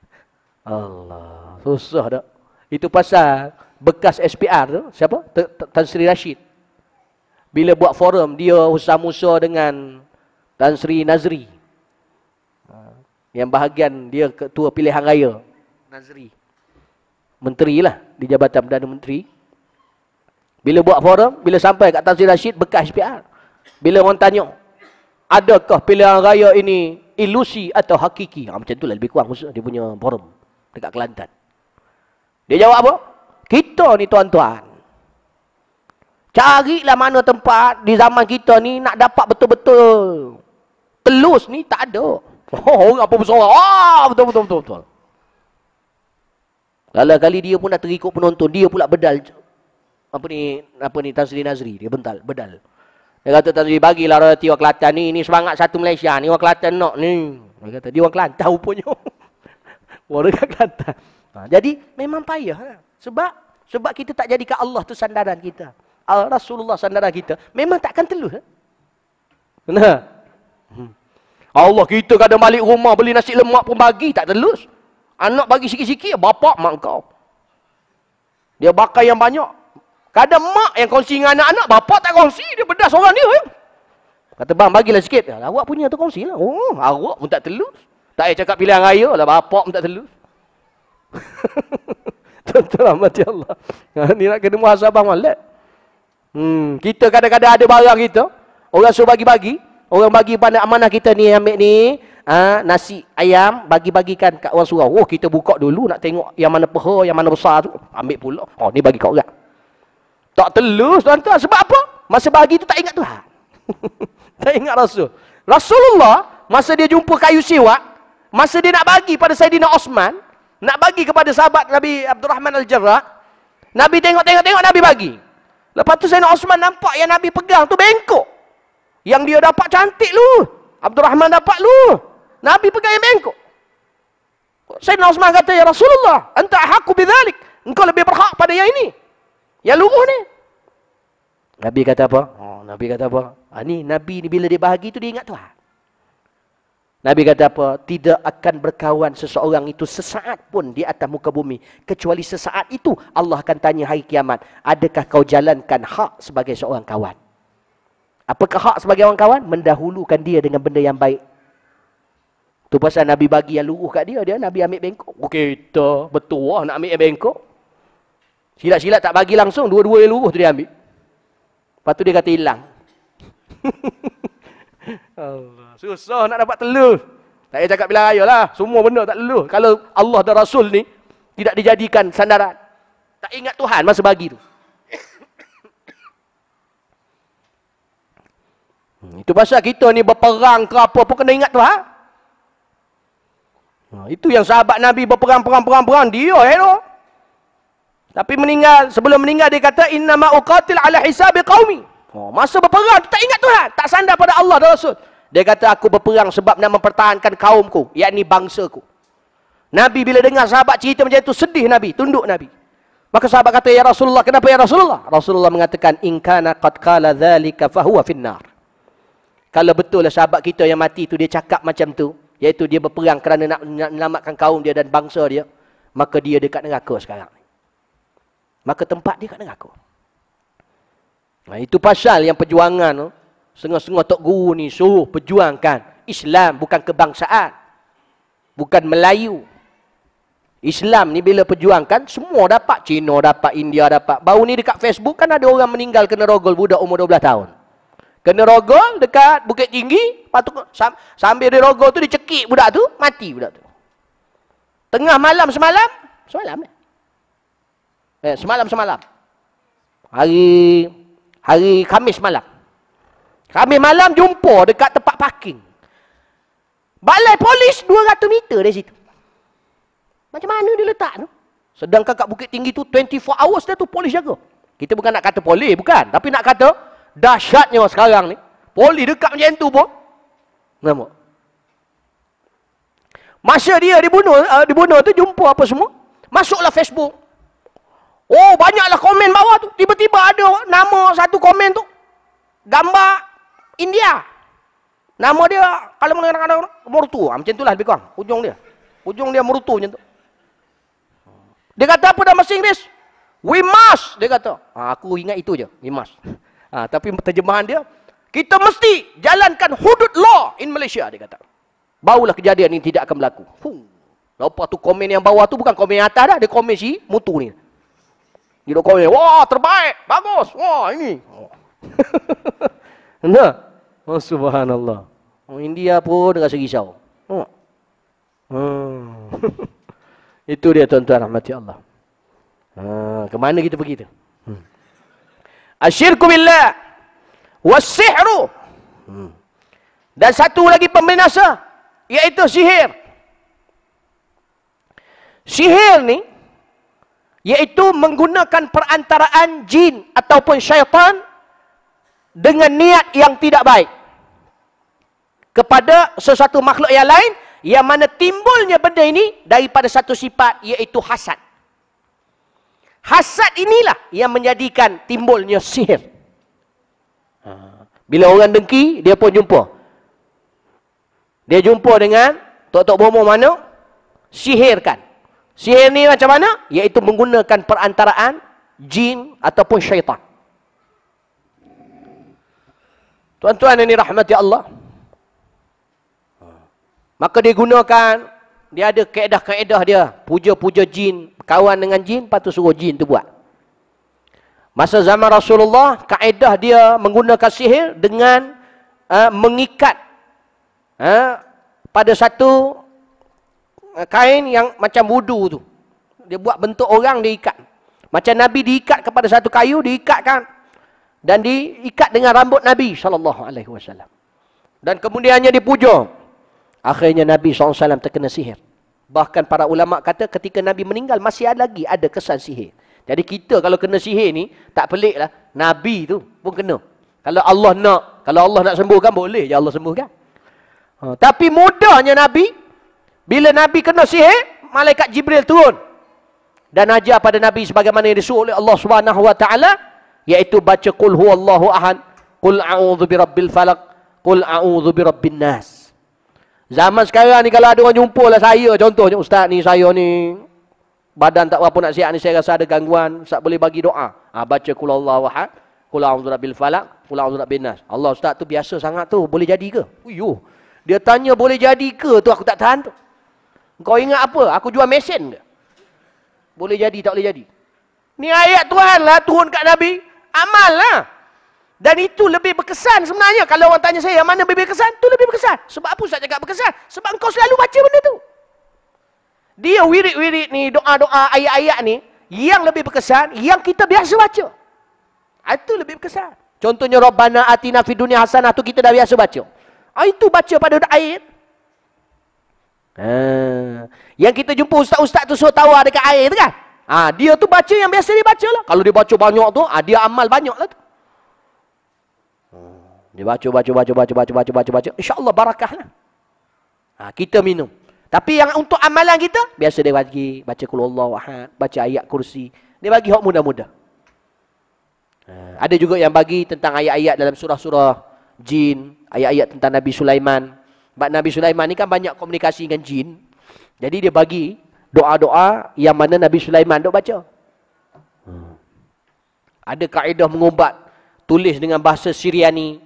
Allah. Susah tak? Itu pasal bekas SPR tu. Siapa? Tan Sri Rashid. Bila buat forum dia Husam Musa dengan Tan Sri Nazri. Yang bahagian dia ketua pilihan raya Nazri Menteri lah di Jabatan Perdana Menteri Bila buat forum Bila sampai kat Tansi Rashid bekas PR Bila orang tanya Adakah pilihan raya ini Ilusi atau hakiki ha, Macam itulah lebih kurang dia punya forum Dekat Kelantan Dia jawab apa? Kita ni tuan-tuan Carilah mana tempat di zaman kita ni nak dapat betul-betul telus ni tak ada. Oh, apa pun bersorak. Ah, betul, betul, betul, betul. Kalau kali dia pun dah terikut penonton, dia pula bedal. Apa ni, apa ni, Tan Nazri. Dia bental, bedal. Dia kata, Tan Sri, bagilah royalti orang Kelantan ni. Ni semangat satu Malaysia. Ni orang Kelantan nak ni. Dia kata, dia orang Kelantan rupanya. orang Kelantan. Ha, jadi, memang payah. Ha. Sebab, sebab kita tak jadikan Allah tu sandaran kita. Al Rasulullah sandaran kita. Memang takkan telus. Ha? Nah. Allah kita kadang balik rumah beli nasi lemak pun bagi tak telus. Anak bagi sikit-sikit bapak mak kau. Dia bakar yang banyak. Kadang mak yang kongsi dengan anak-anak, bapak tak kongsi. Dia pedas orang dia. Eh? Kata bang, bagilah sikit. Ya, awak punya tu kongsi lah. Oh, awak pun tak telus. Tak payah cakap pilihan raya lah. Bapak pun tak telus. tentulah tuan mati Allah. Ha, ni nak kena muhasabah malat. Hmm, kita kadang-kadang ada barang kita. Orang suruh bagi-bagi orang bagi pada amanah kita ni ambil ni ha, nasi ayam bagi-bagikan kat orang surau oh kita buka dulu nak tengok yang mana peha yang mana besar tu ambil pula oh ni bagi kat orang tak telus tuan-tuan sebab apa masa bagi tu tak ingat Tuhan tak ingat Rasul Rasulullah masa dia jumpa kayu siwak masa dia nak bagi pada Saidina Osman nak bagi kepada sahabat Nabi Abdul Rahman Al-Jarrah Nabi tengok-tengok-tengok Nabi bagi Lepas tu Sayyidina Osman nampak yang Nabi pegang tu bengkok. Yang dia dapat cantik lu. Abdul Rahman dapat lu. Nabi pegang yang bengkok. Sayyidina Osman kata, Ya Rasulullah, entah haku bidhalik. Engkau lebih berhak pada yang ini. Yang lumuh ni. Nabi kata apa? Oh, Nabi kata apa? Ah, ni Nabi ni bila dia bahagi tu dia ingat Tuhan. Lah. Nabi kata apa? Tidak akan berkawan seseorang itu sesaat pun di atas muka bumi. Kecuali sesaat itu Allah akan tanya hari kiamat. Adakah kau jalankan hak sebagai seorang kawan? Apakah hak sebagai orang kawan? Mendahulukan dia dengan benda yang baik. Tu pasal Nabi bagi yang luruh kat dia, dia Nabi ambil bengkok. Oh, kita betul lah nak ambil bengkok. Silat-silat tak bagi langsung, dua-dua yang luruh tu dia ambil. Lepas tu dia kata hilang. Allah. Susah nak dapat telur. Tak payah cakap bila raya lah. Semua benda tak telur. Kalau Allah dan Rasul ni tidak dijadikan sandaran. Tak ingat Tuhan masa bagi tu. Hmm, itu pasal kita ni berperang ke apa pun kena ingat tu ha? ha itu yang sahabat Nabi berperang perang perang perang dia eh tu. Tapi meninggal sebelum meninggal dia kata inna ma ala hisabi qaumi. Oh, masa berperang tak ingat Tuhan, tak sandar pada Allah dan Rasul. Dia kata aku berperang sebab nak mempertahankan kaumku, Ia yakni bangsaku. Nabi bila dengar sahabat cerita macam itu sedih Nabi, tunduk Nabi. Maka sahabat kata ya Rasulullah, kenapa ya Rasulullah? Rasulullah mengatakan in kana qad qala dzalika fa finnar. Kalau betul lah sahabat kita yang mati tu dia cakap macam tu. Iaitu dia berperang kerana nak menyelamatkan kaum dia dan bangsa dia. Maka dia dekat neraka sekarang. Maka tempat dia dekat neraka. Nah, itu pasal yang perjuangan tu. Oh. Sengah-sengah Tok Guru ni suruh perjuangkan. Islam bukan kebangsaan. Bukan Melayu. Islam ni bila perjuangkan, semua dapat. Cina dapat, India dapat. Baru ni dekat Facebook kan ada orang meninggal kena rogol budak umur 12 tahun. Kena rogol dekat bukit tinggi, patu sambil dirogol tu dicekik budak tu, mati budak tu. Tengah malam semalam, semalam. Eh, eh semalam semalam. Hari hari Kamis malam. Kamis malam jumpa dekat tempat parking. Balai polis 200 meter dari situ. Macam mana dia letak tu? Sedangkan kat bukit tinggi tu 24 hours dah tu polis jaga. Kita bukan nak kata polis, bukan. Tapi nak kata dahsyatnya sekarang ni. Poli dekat macam tu pun. Nampak? Masa dia dibunuh, uh, dibunuh tu jumpa apa semua. Masuklah Facebook. Oh, banyaklah komen bawah tu. Tiba-tiba ada nama satu komen tu. Gambar India. Nama dia, kalau mana kadang Murtu. Ah, macam itulah lebih kurang. Ujung dia. Ujung dia Murtu macam tu. Dia kata apa dalam bahasa Inggeris? We must, dia kata. Ha, aku ingat itu je, we must. Ha, tapi terjemahan dia, kita mesti jalankan hudud law in Malaysia, dia kata. Barulah kejadian ini tidak akan berlaku. Fuh. Lepas tu komen yang bawah tu bukan komen yang atas dah. Dia komen si mutu ni. Dia komen, wah terbaik, bagus, wah ini. nah, oh, subhanallah. Oh, India pun rasa risau. Oh. Hmm. Itu dia tuan-tuan rahmati Allah. Ah, Kemana kita pergi tu? Hmm. Asyirku billah. Wasihru. Hmm. Dan satu lagi pembinasa. Iaitu sihir. Sihir ni. Iaitu menggunakan perantaraan jin ataupun syaitan. Dengan niat yang tidak baik. Kepada sesuatu makhluk yang lain. Yang mana timbulnya benda ini daripada satu sifat iaitu hasad. Hasad inilah yang menjadikan timbulnya sihir. Ha. Bila orang dengki, dia pun jumpa. Dia jumpa dengan tok-tok bomo mana? Sihirkan. Sihir ni macam mana? Iaitu menggunakan perantaraan jin ataupun syaitan. Tuan-tuan ini rahmati Allah. Ha. Maka dia gunakan, dia ada kaedah-kaedah dia. Puja-puja jin, kawan dengan jin, patut suruh jin tu buat. Masa zaman Rasulullah, kaedah dia menggunakan sihir dengan uh, mengikat uh, pada satu uh, kain yang macam wudu tu. Dia buat bentuk orang diikat. Macam Nabi diikat kepada satu kayu diikatkan dan diikat dengan rambut Nabi sallallahu alaihi wasallam. Dan kemudiannya dipujuk. Akhirnya Nabi Alaihi Wasallam terkena sihir. Bahkan para ulama kata ketika Nabi meninggal masih ada lagi ada kesan sihir. Jadi kita kalau kena sihir ni tak pelik lah. Nabi tu pun kena. Kalau Allah nak, kalau Allah nak sembuhkan boleh ya Allah sembuhkan. Ha, tapi mudahnya Nabi bila Nabi kena sihir, malaikat Jibril turun dan ajar pada Nabi sebagaimana yang disuruh oleh Allah Subhanahu wa taala iaitu baca qul huwallahu ahad, qul a'udzu birabbil falaq, qul a'udzu birabbin nas. Zaman sekarang ni kalau ada orang jumpa lah saya contohnya ustaz ni saya ni badan tak apa nak siap ni saya rasa ada gangguan ustaz boleh bagi doa. Ha, baca kul Allah wahad, kul a'udzu rabbil falaq, kul a'udzu rabbin nas. Allah ustaz tu biasa sangat tu boleh jadi ke? Uyu. Dia tanya boleh jadi ke tu aku tak tahan tu. Kau ingat apa? Aku jual mesin ke? Boleh jadi tak boleh jadi? Ni ayat Tuhan lah turun kat Nabi. Amal lah. Dan itu lebih berkesan sebenarnya. Kalau orang tanya saya, mana lebih berkesan? Itu lebih berkesan. Sebab apa saya cakap berkesan? Sebab engkau selalu baca benda tu. Dia wirik-wirik ni, doa-doa, ayat-ayat ni, yang lebih berkesan, yang kita biasa baca. Ah, itu lebih berkesan. Contohnya, Rabbana atina fi dunia hasanah tu kita dah biasa baca. Ah, itu baca pada air. Ha. Yang kita jumpa ustaz-ustaz tu suruh tawar dekat air tu kan? Ha, dia tu baca yang biasa dia baca lah. Kalau dia baca banyak tu, ha, dia amal banyak lah tu. Dia baca, baca, baca, baca, baca, baca, baca, baca. InsyaAllah barakahlah. Ha, kita minum. Tapi yang untuk amalan kita, biasa dia bagi, baca kulullah wahad, baca ayat kursi. Dia bagi hak muda-muda. Ha, ada juga yang bagi tentang ayat-ayat dalam surah-surah jin, ayat-ayat tentang Nabi Sulaiman. Sebab Nabi Sulaiman ni kan banyak komunikasi dengan jin. Jadi dia bagi doa-doa yang mana Nabi Sulaiman duk baca. Ha. Ada kaedah mengubat tulis dengan bahasa Syriani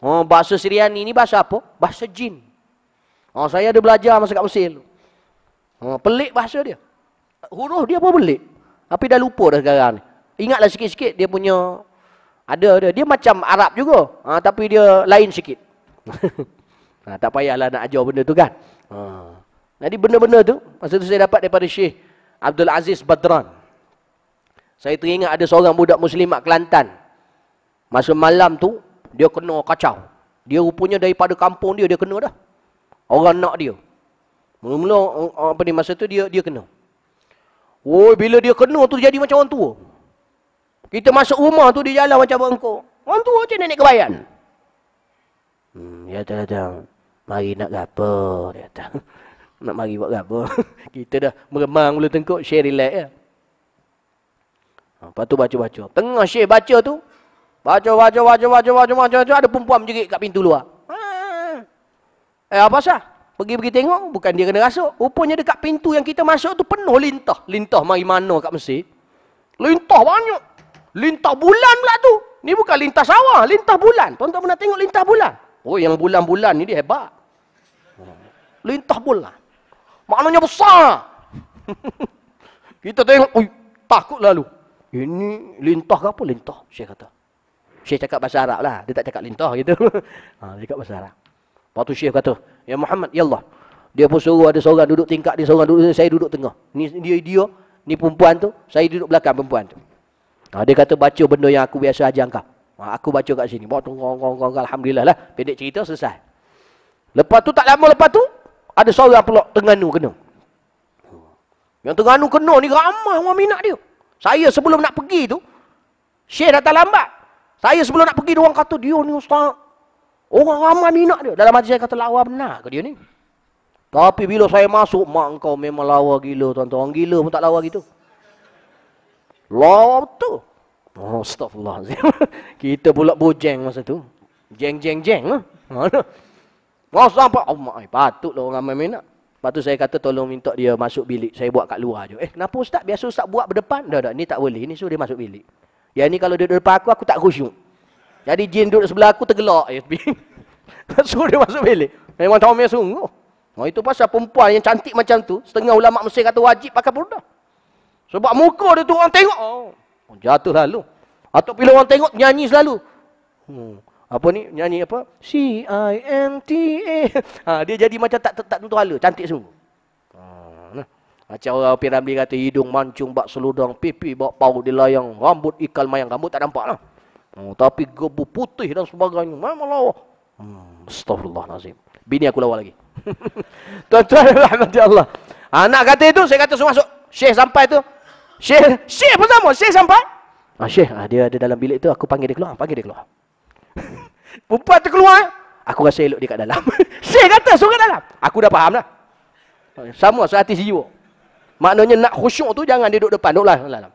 Oh, bahasa Suriani ini bahasa apa? Bahasa jin. Oh, saya ada belajar masa kat Mesir. Oh, pelik bahasa dia. Huruf dia pun pelik. Tapi dah lupa dah sekarang ni. Ingatlah sikit-sikit dia punya ada ada dia macam Arab juga. Ha, tapi dia lain sikit. ha, tak payahlah nak ajar benda tu kan. Ha. Jadi benda-benda tu masa tu saya dapat daripada Syekh Abdul Aziz Badran. Saya teringat ada seorang budak muslim Kelantan. Masa malam tu dia kena kacau. Dia rupanya daripada kampung dia dia kena dah. Orang nak dia. Mula-mula uh, apa ni masa tu dia dia kena. Oh bila dia kena tu jadi macam orang tua. Kita masuk rumah tu dia jalan macam orang Orang tua macam nenek kebayan. Hmm, ya tak ada. Mari nak apa dia kata. Nak mari buat apa? Kita dah meremang mula tengok share relax ya. Lepas tu baca-baca. Tengah share baca tu, Baca, baca, baca, baca, baca, baca, baca, ada perempuan menjerit kat pintu luar. Haa. Ah. Eh, apa sah? Pergi-pergi tengok, bukan dia kena rasuk. Rupanya dekat pintu yang kita masuk tu penuh lintah. Lintah mari mana kat Mesir? Lintah banyak. Lintah bulan pula tu. Ni bukan lintah sawah, lintah bulan. Tuan-tuan pernah tengok lintah bulan? Oh, yang bulan-bulan ni dia hebat. Lintah bulan. Maknanya besar. kita tengok, takut lalu. Ini lintah ke apa? Lintah, saya kata. Syekh cakap bahasa Arab lah. Dia tak cakap lintah gitu. ha, dia cakap bahasa Arab. Lepas tu Syekh kata, Ya Muhammad, Ya Allah. Dia pun suruh ada seorang duduk tingkat, dia seorang duduk, saya duduk tengah. Ni dia, dia, ni perempuan tu, saya duduk belakang perempuan tu. Ha, dia kata, baca benda yang aku biasa ajar kau. Ha, aku baca kat sini. Bawa tu, Alhamdulillah lah. Pendek cerita, selesai. Lepas tu, tak lama lepas tu, ada seorang pula tengah nu kena. Yang tengah nu kena ni ramah orang minat dia. Saya sebelum nak pergi tu, Syekh datang lambat. Saya sebelum nak pergi, dia kata, dia ni ustaz. Orang ramai minat dia. Dalam hati saya kata, lawa benar ke dia ni? Tapi bila saya masuk, mak kau memang lawa gila tuan-tuan. Gila pun tak lawa gitu. Lawa betul. Oh, astagfirullah. Kita pula bojeng masa tu. Jeng-jeng-jeng. Eh. Masa sampai, oh, mak, patutlah orang ramai minat. Lepas tu saya kata tolong minta dia masuk bilik. Saya buat kat luar je. Eh kenapa ustaz? Biasa ustaz buat berdepan. Dah dah ni tak boleh. Ni suruh dia masuk bilik. Ya ni kalau dia duduk depan aku, aku tak khusyuk. Jadi jin duduk sebelah aku, tergelak. Suruh dia masuk bilik. Memang tahu mereka sungguh. Oh, itu pasal perempuan yang cantik macam tu. Setengah ulama Mesir kata wajib pakai purda. Sebab muka dia tu orang tengok. Oh, oh jatuh lalu. Atau bila orang tengok, nyanyi selalu. Hmm. Apa ni? Nyanyi apa? C-I-N-T-A. Ha, dia jadi macam tak tak tentu hala. Cantik sungguh. Ha. Macam orang piramli kata hidung mancung bak seludang, pipi bak pau di layang rambut ikal mayang, rambut tak nampak lah. Hmm, tapi gebu putih dan sebagainya, memang lawa. Hmm, Astagfirullahalazim. Bini aku lawa lagi. Tuan-tuan rahmati Allah. Anak kata itu, saya kata semua masuk. Syekh sampai itu. Syekh, Syekh pun sama, Syekh sampai. Ah, Syekh, ah, dia ada dalam bilik itu. aku panggil dia keluar, panggil dia keluar. Perempuan tu keluar, eh. aku rasa elok dia kat dalam. Syekh kata, suruh kat dalam. Aku dah faham lah. Sama, sehati jiwa. Si Maknanya nak khusyuk tu jangan duduk depan, duduklah dalam.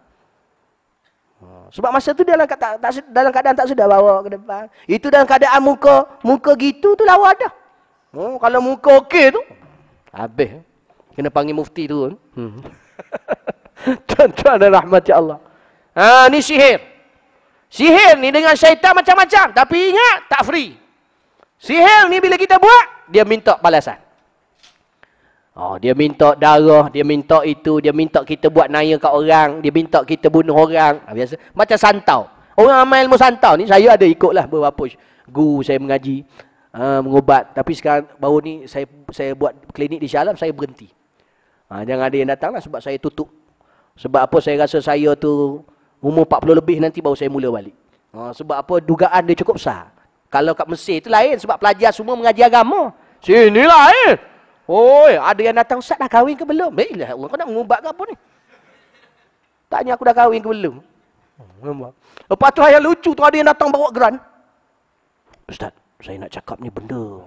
Ha, sebab masa tu dalam kata tak dalam keadaan tak sudah bawa ke depan. Itu dalam keadaan muka muka gitu tu lawa dah. Oh, kalau muka okey tu habis. Kena panggil mufti tu. Hmm. Tuan-tuan dan rahmati Allah. Ha, ni sihir. Sihir ni dengan syaitan macam-macam. Tapi ingat, tak free. Sihir ni bila kita buat, dia minta balasan. Oh, dia minta darah, dia minta itu, dia minta kita buat naya kat orang, dia minta kita bunuh orang. Ha, biasa. Macam santau. Orang amal ilmu santau ni, saya ada ikutlah beberapa guru saya mengaji, uh, mengubat. Tapi sekarang baru ni saya saya buat klinik di Syalam, saya berhenti. Ha, jangan ada yang datang lah sebab saya tutup. Sebab apa saya rasa saya tu umur 40 lebih nanti baru saya mula balik. Ha, sebab apa dugaan dia cukup besar. Kalau kat Mesir tu lain sebab pelajar semua mengaji agama. Sinilah eh. Oi, ada yang datang Ustaz dah kahwin ke belum? Bila eh, Allah kau nak mengubat ke apa ni? Tanya aku dah kahwin ke belum? Lepas tu yang lucu tu ada yang datang bawa geran. Ustaz, saya nak cakap ni benda.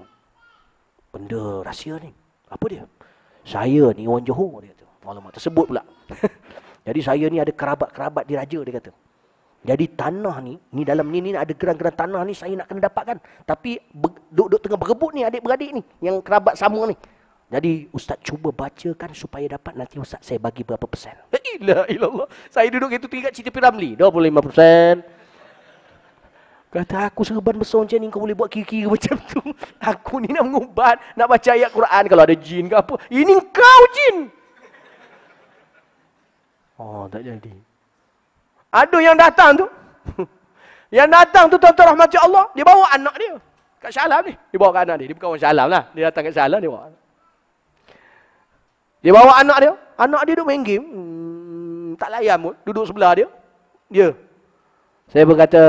Benda rahsia ni. Apa dia? Saya ni orang Johor dia tu. Maklumat tersebut pula. Jadi saya ni ada kerabat-kerabat di raja dia kata. Jadi tanah ni, ni dalam ni, ni ada geran-geran tanah ni saya nak kena dapatkan. Tapi duduk-duduk tengah berebut ni adik-beradik ni. Yang kerabat sama ni. Jadi ustaz cuba bacakan supaya dapat nanti ustaz saya bagi berapa persen. Ila ilallah. Saya duduk itu tingkat Citi Piramli. 25%. Kata aku serban besar macam ni kau boleh buat kira-kira macam tu. Aku ni nak mengubat, nak baca ayat Quran kalau ada jin ke apa. Ini kau jin. Oh, tak jadi. Ada yang datang tu. Yang datang tu tuan-tuan rahmat Allah, dia bawa anak dia. Kat Syalam ni. Dia bawa kat anak dia. Dia bukan orang Syalam lah. Dia datang kat Syalam, dia bawa anak. Dia bawa anak dia. Anak dia duduk main game. Hmm, tak layan pun. Duduk sebelah dia. Dia. Saya berkata,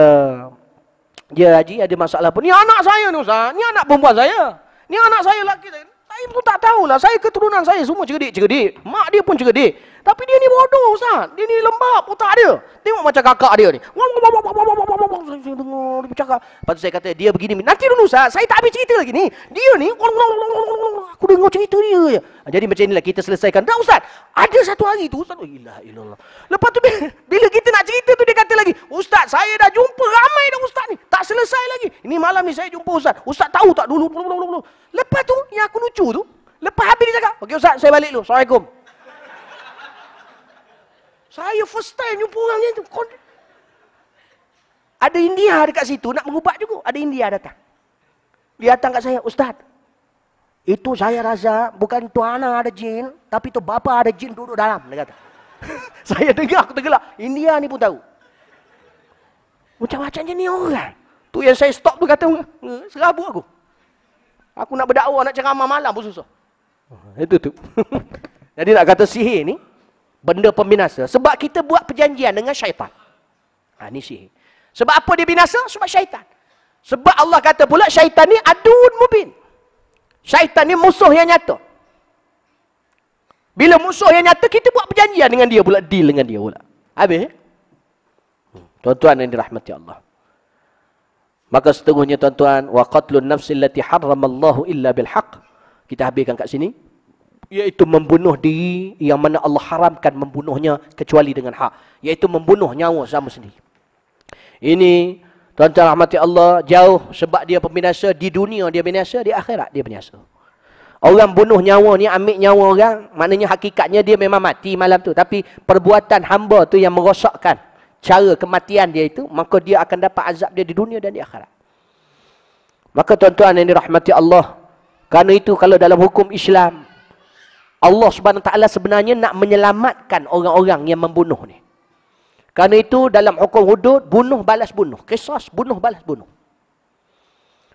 dia ya, Haji ada masalah pun. Ni anak saya ni Ustaz. Ni anak perempuan saya. Ni anak saya lelaki saya. Saya pun tak tahulah. Saya keturunan saya semua cerdik-cerdik. Mak dia pun cerdik. Tapi dia ni bodoh Ustaz. Dia ni lembab otak dia. Tengok macam kakak dia ni. Wah, wah, wah, wah, wah, wah, wah. Saya dengar dia bercakap. Lepas tu saya kata dia begini. Nanti dulu Ustaz. Saya tak habis cerita lagi ni. Dia ni. Wah, wah, wah, wah, wah, wah. Aku dengar cerita dia. Je. Jadi macam inilah kita selesaikan. Dah Ustaz. Ada satu hari tu Ustaz. Oh, ilah, ilah. Lepas tu bila kita nak cerita tu dia kata lagi. Ustaz saya dah jumpa ramai dah Ustaz ni. Tak selesai lagi. Ini malam ni saya jumpa Ustaz. Ustaz tahu tak dulu. Lepas tu yang aku lucu tu. Lepas habis dia cakap. Okey Ustaz saya balik dulu. Assalamualaikum. Saya first time jumpa orang macam tu. Ada India dekat situ nak mengubat juga. Ada India datang. Dia datang kat saya, Ustaz. Itu saya rasa bukan tu ada jin, tapi tu bapa ada jin duduk dalam. Dia kata. saya dengar, aku tergelak. India ni pun tahu. Macam-macam je ni orang. Tu yang saya stop tu kata, serabut aku. Aku nak berdakwah, nak ceramah malam pun susah. Oh, itu tu. Jadi nak kata sihir ni, benda pembinasa sebab kita buat perjanjian dengan syaitan. Ha ni sihir. Sebab apa dia binasa? Sebab syaitan. Sebab Allah kata pula syaitan ni adun mubin. Syaitan ni musuh yang nyata. Bila musuh yang nyata, kita buat perjanjian dengan dia pula. Deal dengan dia pula. Habis? Hmm, tuan-tuan yang dirahmati Allah. Maka seterusnya tuan-tuan, وَقَتْلُ النَّفْسِ اللَّتِ حَرَّمَ اللَّهُ إِلَّا بِالْحَقِّ Kita habiskan kat sini. Iaitu membunuh diri yang mana Allah haramkan membunuhnya kecuali dengan hak. Iaitu membunuh nyawa sama sendiri. Ini, Tuan-Tuan Rahmati Allah, jauh sebab dia pembinasa, di dunia dia binasa, di akhirat dia binasa. Orang bunuh nyawa ni, ambil nyawa orang, maknanya hakikatnya dia memang mati malam tu. Tapi perbuatan hamba tu yang merosakkan cara kematian dia itu, maka dia akan dapat azab dia di dunia dan di akhirat. Maka Tuan-Tuan yang dirahmati Allah, kerana itu kalau dalam hukum Islam, Allah Subhanahu taala sebenarnya nak menyelamatkan orang-orang yang membunuh ni. Karena itu dalam hukum hudud bunuh balas bunuh, kisas bunuh balas bunuh.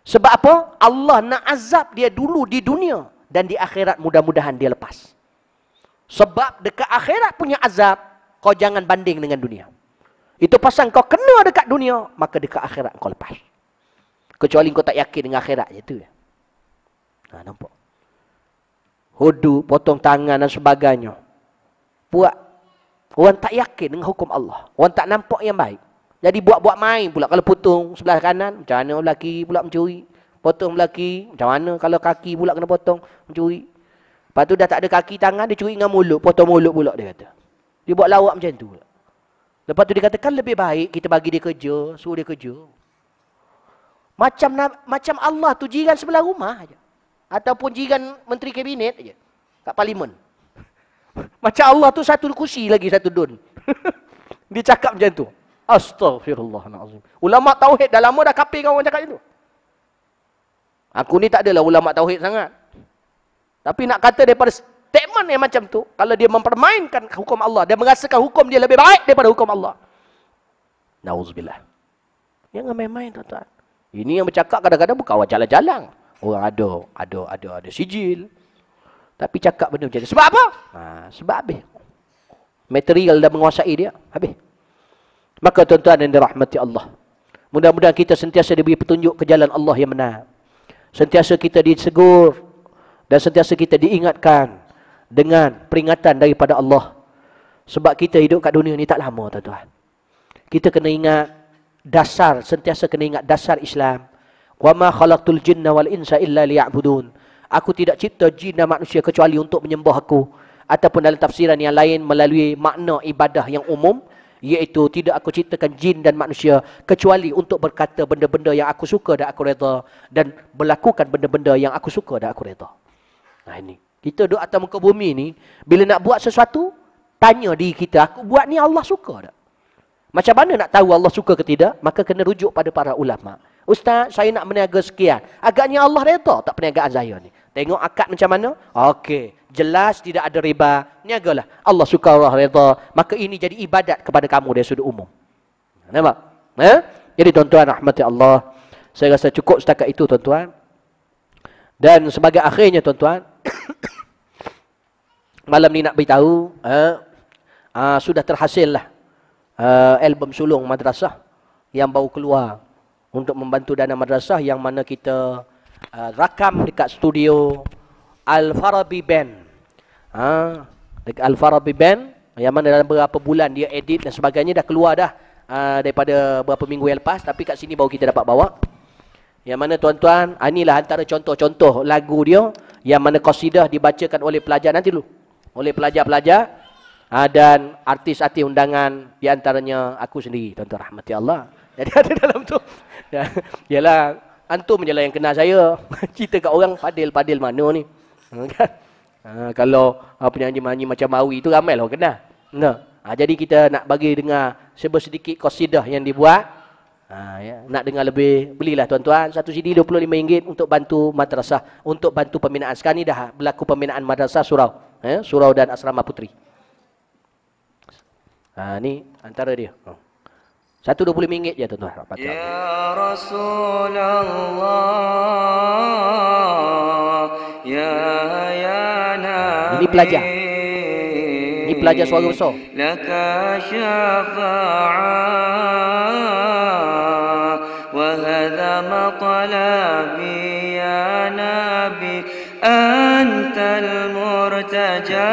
Sebab apa? Allah nak azab dia dulu di dunia dan di akhirat mudah-mudahan dia lepas. Sebab dekat akhirat punya azab, kau jangan banding dengan dunia. Itu pasal kau kena dekat dunia, maka dekat akhirat kau lepas. Kecuali kau tak yakin dengan akhirat je tu. Ha, nampak? hudu, potong tangan dan sebagainya. Buat. Orang tak yakin dengan hukum Allah. Orang tak nampak yang baik. Jadi buat-buat main pula. Kalau potong sebelah kanan, macam mana lelaki pula mencuri. Potong lelaki, macam mana kalau kaki pula kena potong, mencuri. Lepas tu dah tak ada kaki tangan, dia curi dengan mulut. Potong mulut pula dia kata. Dia buat lawak macam tu. Lepas tu dia katakan lebih baik kita bagi dia kerja, suruh dia kerja. Macam macam Allah tu jiran sebelah rumah aja ataupun jiran menteri kabinet aja kat parlimen. Macam Allah tu satu kursi lagi satu dun. Dia cakap macam tu. Astaghfirullahalazim. Ulama tauhid dah lama dah kafir orang cakap macam tu. Aku ni tak adalah ulama tauhid sangat. Tapi nak kata daripada statement yang macam tu, kalau dia mempermainkan hukum Allah, dia merasakan hukum dia lebih baik daripada hukum Allah. Nauzubillah. Jangan main-main tuan-tuan. Ini yang bercakap kadang-kadang bukan awak jalan-jalan orang ada, ada, ada, ada sijil. Tapi cakap benda macam tu. Sebab apa? Ha, sebab habis. Material dah menguasai dia, habis. Maka tuan-tuan yang dirahmati Allah. Mudah-mudahan kita sentiasa diberi petunjuk ke jalan Allah yang menang. Sentiasa kita disegur. Dan sentiasa kita diingatkan. Dengan peringatan daripada Allah. Sebab kita hidup kat dunia ni tak lama tuan-tuan. Kita kena ingat dasar, sentiasa kena ingat dasar Islam. Wa ma khalaqtul jinna wal insa illa liya'budun. Aku tidak cipta jin dan manusia kecuali untuk menyembah aku. Ataupun dalam tafsiran yang lain melalui makna ibadah yang umum. Iaitu tidak aku ciptakan jin dan manusia kecuali untuk berkata benda-benda yang aku suka dan aku reda. Dan melakukan benda-benda yang aku suka dan aku reda. Nah ini. Kita duduk atas muka bumi ni, bila nak buat sesuatu, tanya diri kita, aku buat ni Allah suka tak? Macam mana nak tahu Allah suka ke tidak? Maka kena rujuk pada para ulama'. Ustaz, saya nak berniaga sekian. Agaknya Allah reda tak perniagaan saya ni. Tengok akad macam mana? Okey. Jelas tidak ada riba. Niagalah. Allah suka Allah reda. Maka ini jadi ibadat kepada kamu dari sudut umum. Nampak? Eh? Jadi tuan-tuan rahmati Allah. Saya rasa cukup setakat itu tuan-tuan. Dan sebagai akhirnya tuan-tuan. malam ni nak beritahu. Eh, uh, sudah terhasil lah. album sulung madrasah. Yang baru keluar untuk membantu dana madrasah yang mana kita uh, rakam dekat studio Al-Farabi Band. Ha, dekat Al-Farabi Band yang mana dalam beberapa bulan dia edit dan sebagainya dah keluar dah uh, daripada beberapa minggu yang lepas tapi kat sini baru kita dapat bawa. Yang mana tuan-tuan, ah, inilah antara contoh-contoh lagu dia yang mana qasidah dibacakan oleh pelajar nanti dulu. Oleh pelajar-pelajar ah, dan artis-artis undangan di antaranya aku sendiri tuan-tuan rahmati Allah jadi ada dalam tu Ya, yalah, antum je lah yang kenal saya. Cerita kat orang, padil-padil mana ni. Ha, kan? ha kalau ha, penyanyi-penyanyi macam Mawi tu ramai lah kenal. No. Ha, jadi kita nak bagi dengar sebuah sedikit kosidah yang dibuat. Ha, ya. Nak dengar lebih, belilah tuan-tuan. Satu CD RM25 untuk bantu madrasah. Untuk bantu pembinaan. Sekarang ni dah berlaku pembinaan madrasah surau. Ya, surau dan asrama putri. Ha, ni antara dia. Oh. Satu dua puluh ringgit je tuan-tuan. Ya Rasulullah Ya Ya Nabi Ini pelajar. Ini pelajar suara besar. Laka syafa'a wa hadha ya Nabi antal murtaja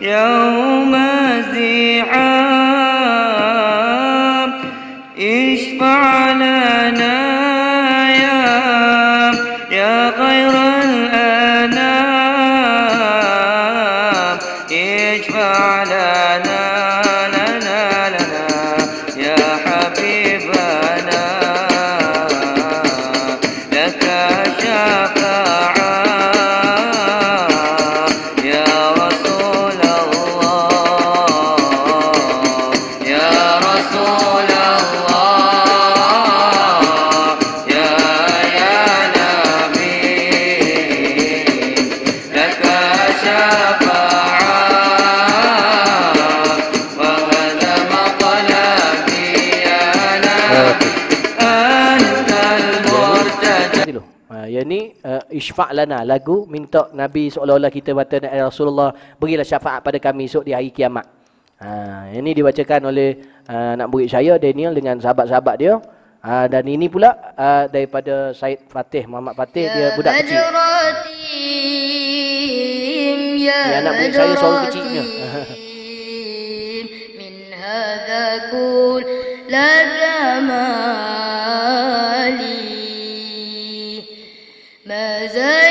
yawma zi'a isfa' lana lagu minta nabi seolah-olah kita baca dan Rasulullah berilah syafaat pada kami esok di hari kiamat. Ha ini dibacakan oleh uh, ha, nak murid saya Daniel dengan sahabat-sahabat dia. Ha dan ini pula uh, daripada Said Fatih Muhammad Fatih dia ya budak kecil. Ya anak murid saya seorang kecilnya. Min hadza qul la فزاد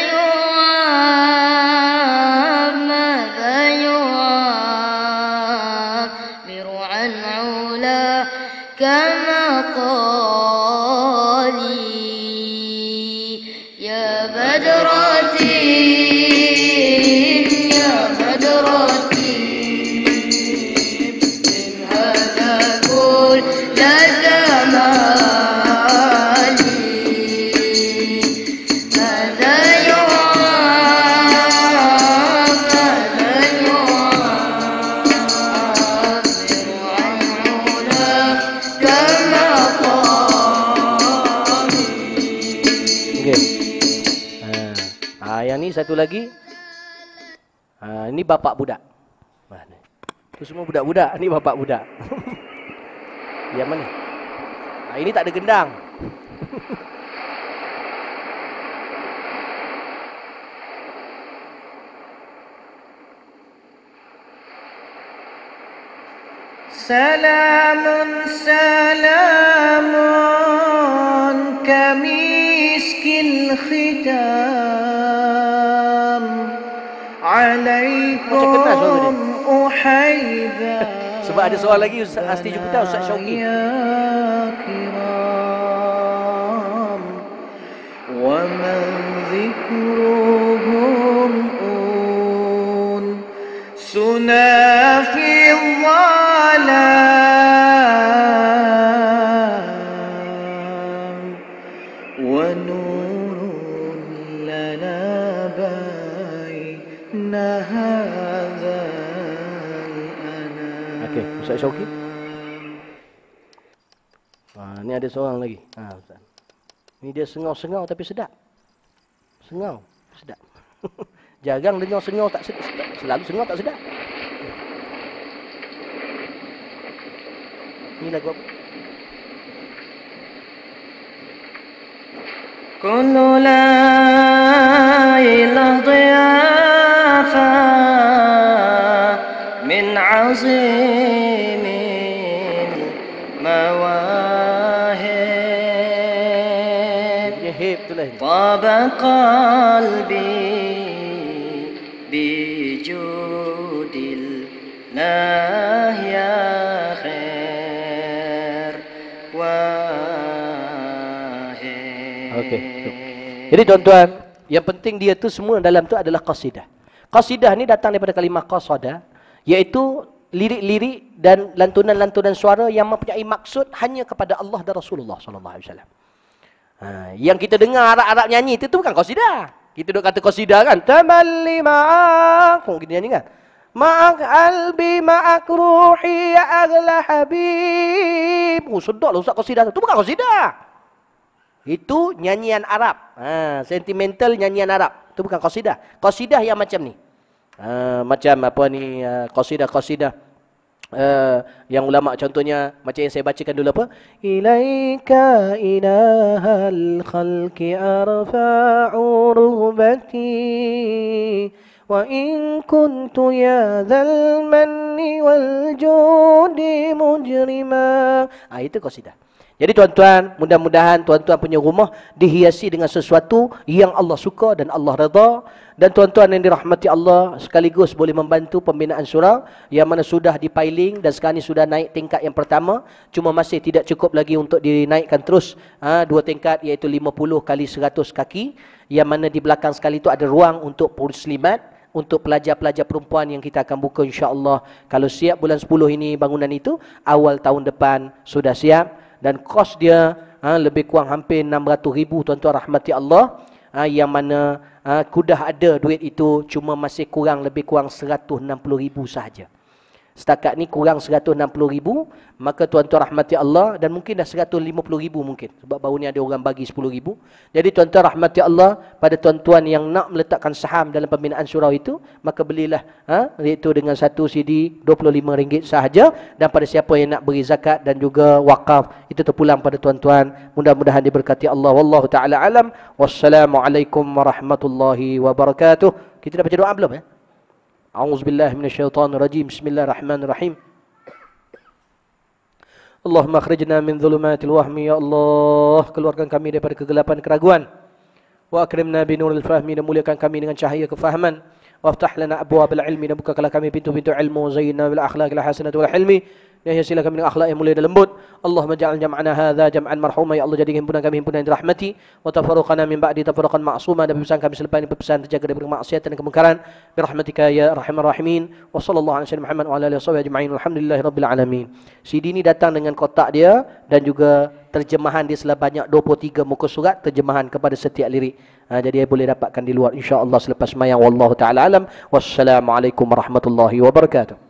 satu lagi ha, ini bapak budak mana tu semua budak-budak ini bapak budak dia mana ha, ini tak ada gendang Salamun salamun kamiskil khidam pernah suara dia. Sebab ada soal lagi Ustaz Asti Jupiter Ustaz Syauqi. Wa man zikruhum sunafi wala Ustaz Syauki. Ah, ni ada seorang lagi. Ha, Ustaz. Ni dia sengau-sengau tapi sedap. Sengau, sedap. Jarang dengar sengau tak sedap. sedap. Selalu sengau tak sedap. Ni lagu apa? Kullu la ilah diafa min azim qalbi bijudil nahya khair wahai okay. jadi tuan-tuan yang penting dia tu semua dalam tu adalah qasidah qasidah ni datang daripada kalimah qasada iaitu lirik-lirik dan lantunan-lantunan suara yang mempunyai maksud hanya kepada Allah dan Rasulullah sallallahu alaihi wasallam. Ha, yang kita dengar Arab-Arab nyanyi itu, itu bukan kosida. Kita duduk kata kosida kan. Tamalli ma'ak. Kok kita nyanyi kan? Ma'ak albi ma'ak ruhi ya agla habib. Oh, sedap lah Ustaz kosida. Itu bukan kosida. Itu nyanyian Arab. Ha, sentimental nyanyian Arab. Itu bukan kosida. Kosida yang macam ni. Ha, macam apa ni, ha, kosida-kosida. Uh, uh, yang ulama contohnya macam yang saya bacakan dulu apa ilaika ilahal khalqi arfa'u rubati wa in kuntu ya zal manni wal jodi mujrima ah itu qasidah jadi tuan-tuan, mudah-mudahan tuan-tuan punya rumah dihiasi dengan sesuatu yang Allah suka dan Allah redha. Dan tuan-tuan yang dirahmati Allah sekaligus boleh membantu pembinaan surau yang mana sudah dipiling dan sekarang ini sudah naik tingkat yang pertama. Cuma masih tidak cukup lagi untuk dinaikkan terus ha, dua tingkat iaitu 50 kali 100 kaki. Yang mana di belakang sekali itu ada ruang untuk puslimat untuk pelajar-pelajar perempuan yang kita akan buka insya-Allah kalau siap bulan 10 ini bangunan itu awal tahun depan sudah siap dan kos dia ha, lebih kurang hampir enam ratus ribu tuan-tuan rahmati Allah ha, yang mana ha, kudah ada duit itu cuma masih kurang lebih kurang puluh ribu sahaja setakat ni kurang 160 ribu maka tuan-tuan rahmati Allah dan mungkin dah 150 ribu mungkin sebab baru ni ada orang bagi 10 ribu jadi tuan-tuan rahmati Allah pada tuan-tuan yang nak meletakkan saham dalam pembinaan surau itu maka belilah ha, itu dengan satu CD rm ringgit sahaja dan pada siapa yang nak beri zakat dan juga wakaf itu terpulang pada tuan-tuan mudah-mudahan diberkati Allah Wallahu ta'ala alam Wassalamualaikum warahmatullahi wabarakatuh kita dah baca doa belum ya? Eh? أعوذ بالله من الشيطان الرجيم بسم الله الرحمن الرحيم اللهم أخرجنا من keluarkan kami daripada kegelapan keraguan wa akrimna bi nuril fahmi muliakan kami dengan cahaya kefahaman waftah lana abwaabal ilmi bukakanlah kami pintu-pintu ilmu zayyinna bil akhlaqil hasanati wal hilmi yang hasilah ya, kami dengan akhlak yang mulia dan lembut Allah ja'al jam'ana hadha jam'an marhumah Ya Allah jadikan himpunan kami himpunan yang dirahmati Wa tafarukana min ba'di tafarukan ma'asumah Dan pembesaran kami selepas ini pembesaran terjaga dari maksiat dan kemungkaran Birahmatika ya rahimah rahimin Wa sallallahu alaihi wa sallam wa ala alaihi wa sallam rabbil alamin CD ini datang dengan kotak dia Dan juga terjemahan dia selebanyak 23 muka surat terjemahan kepada setiap lirik ha, jadi dia boleh dapatkan di luar insyaAllah selepas mayang Wallahu ta'ala alam Wassalamualaikum warahmatullahi wabarakatuh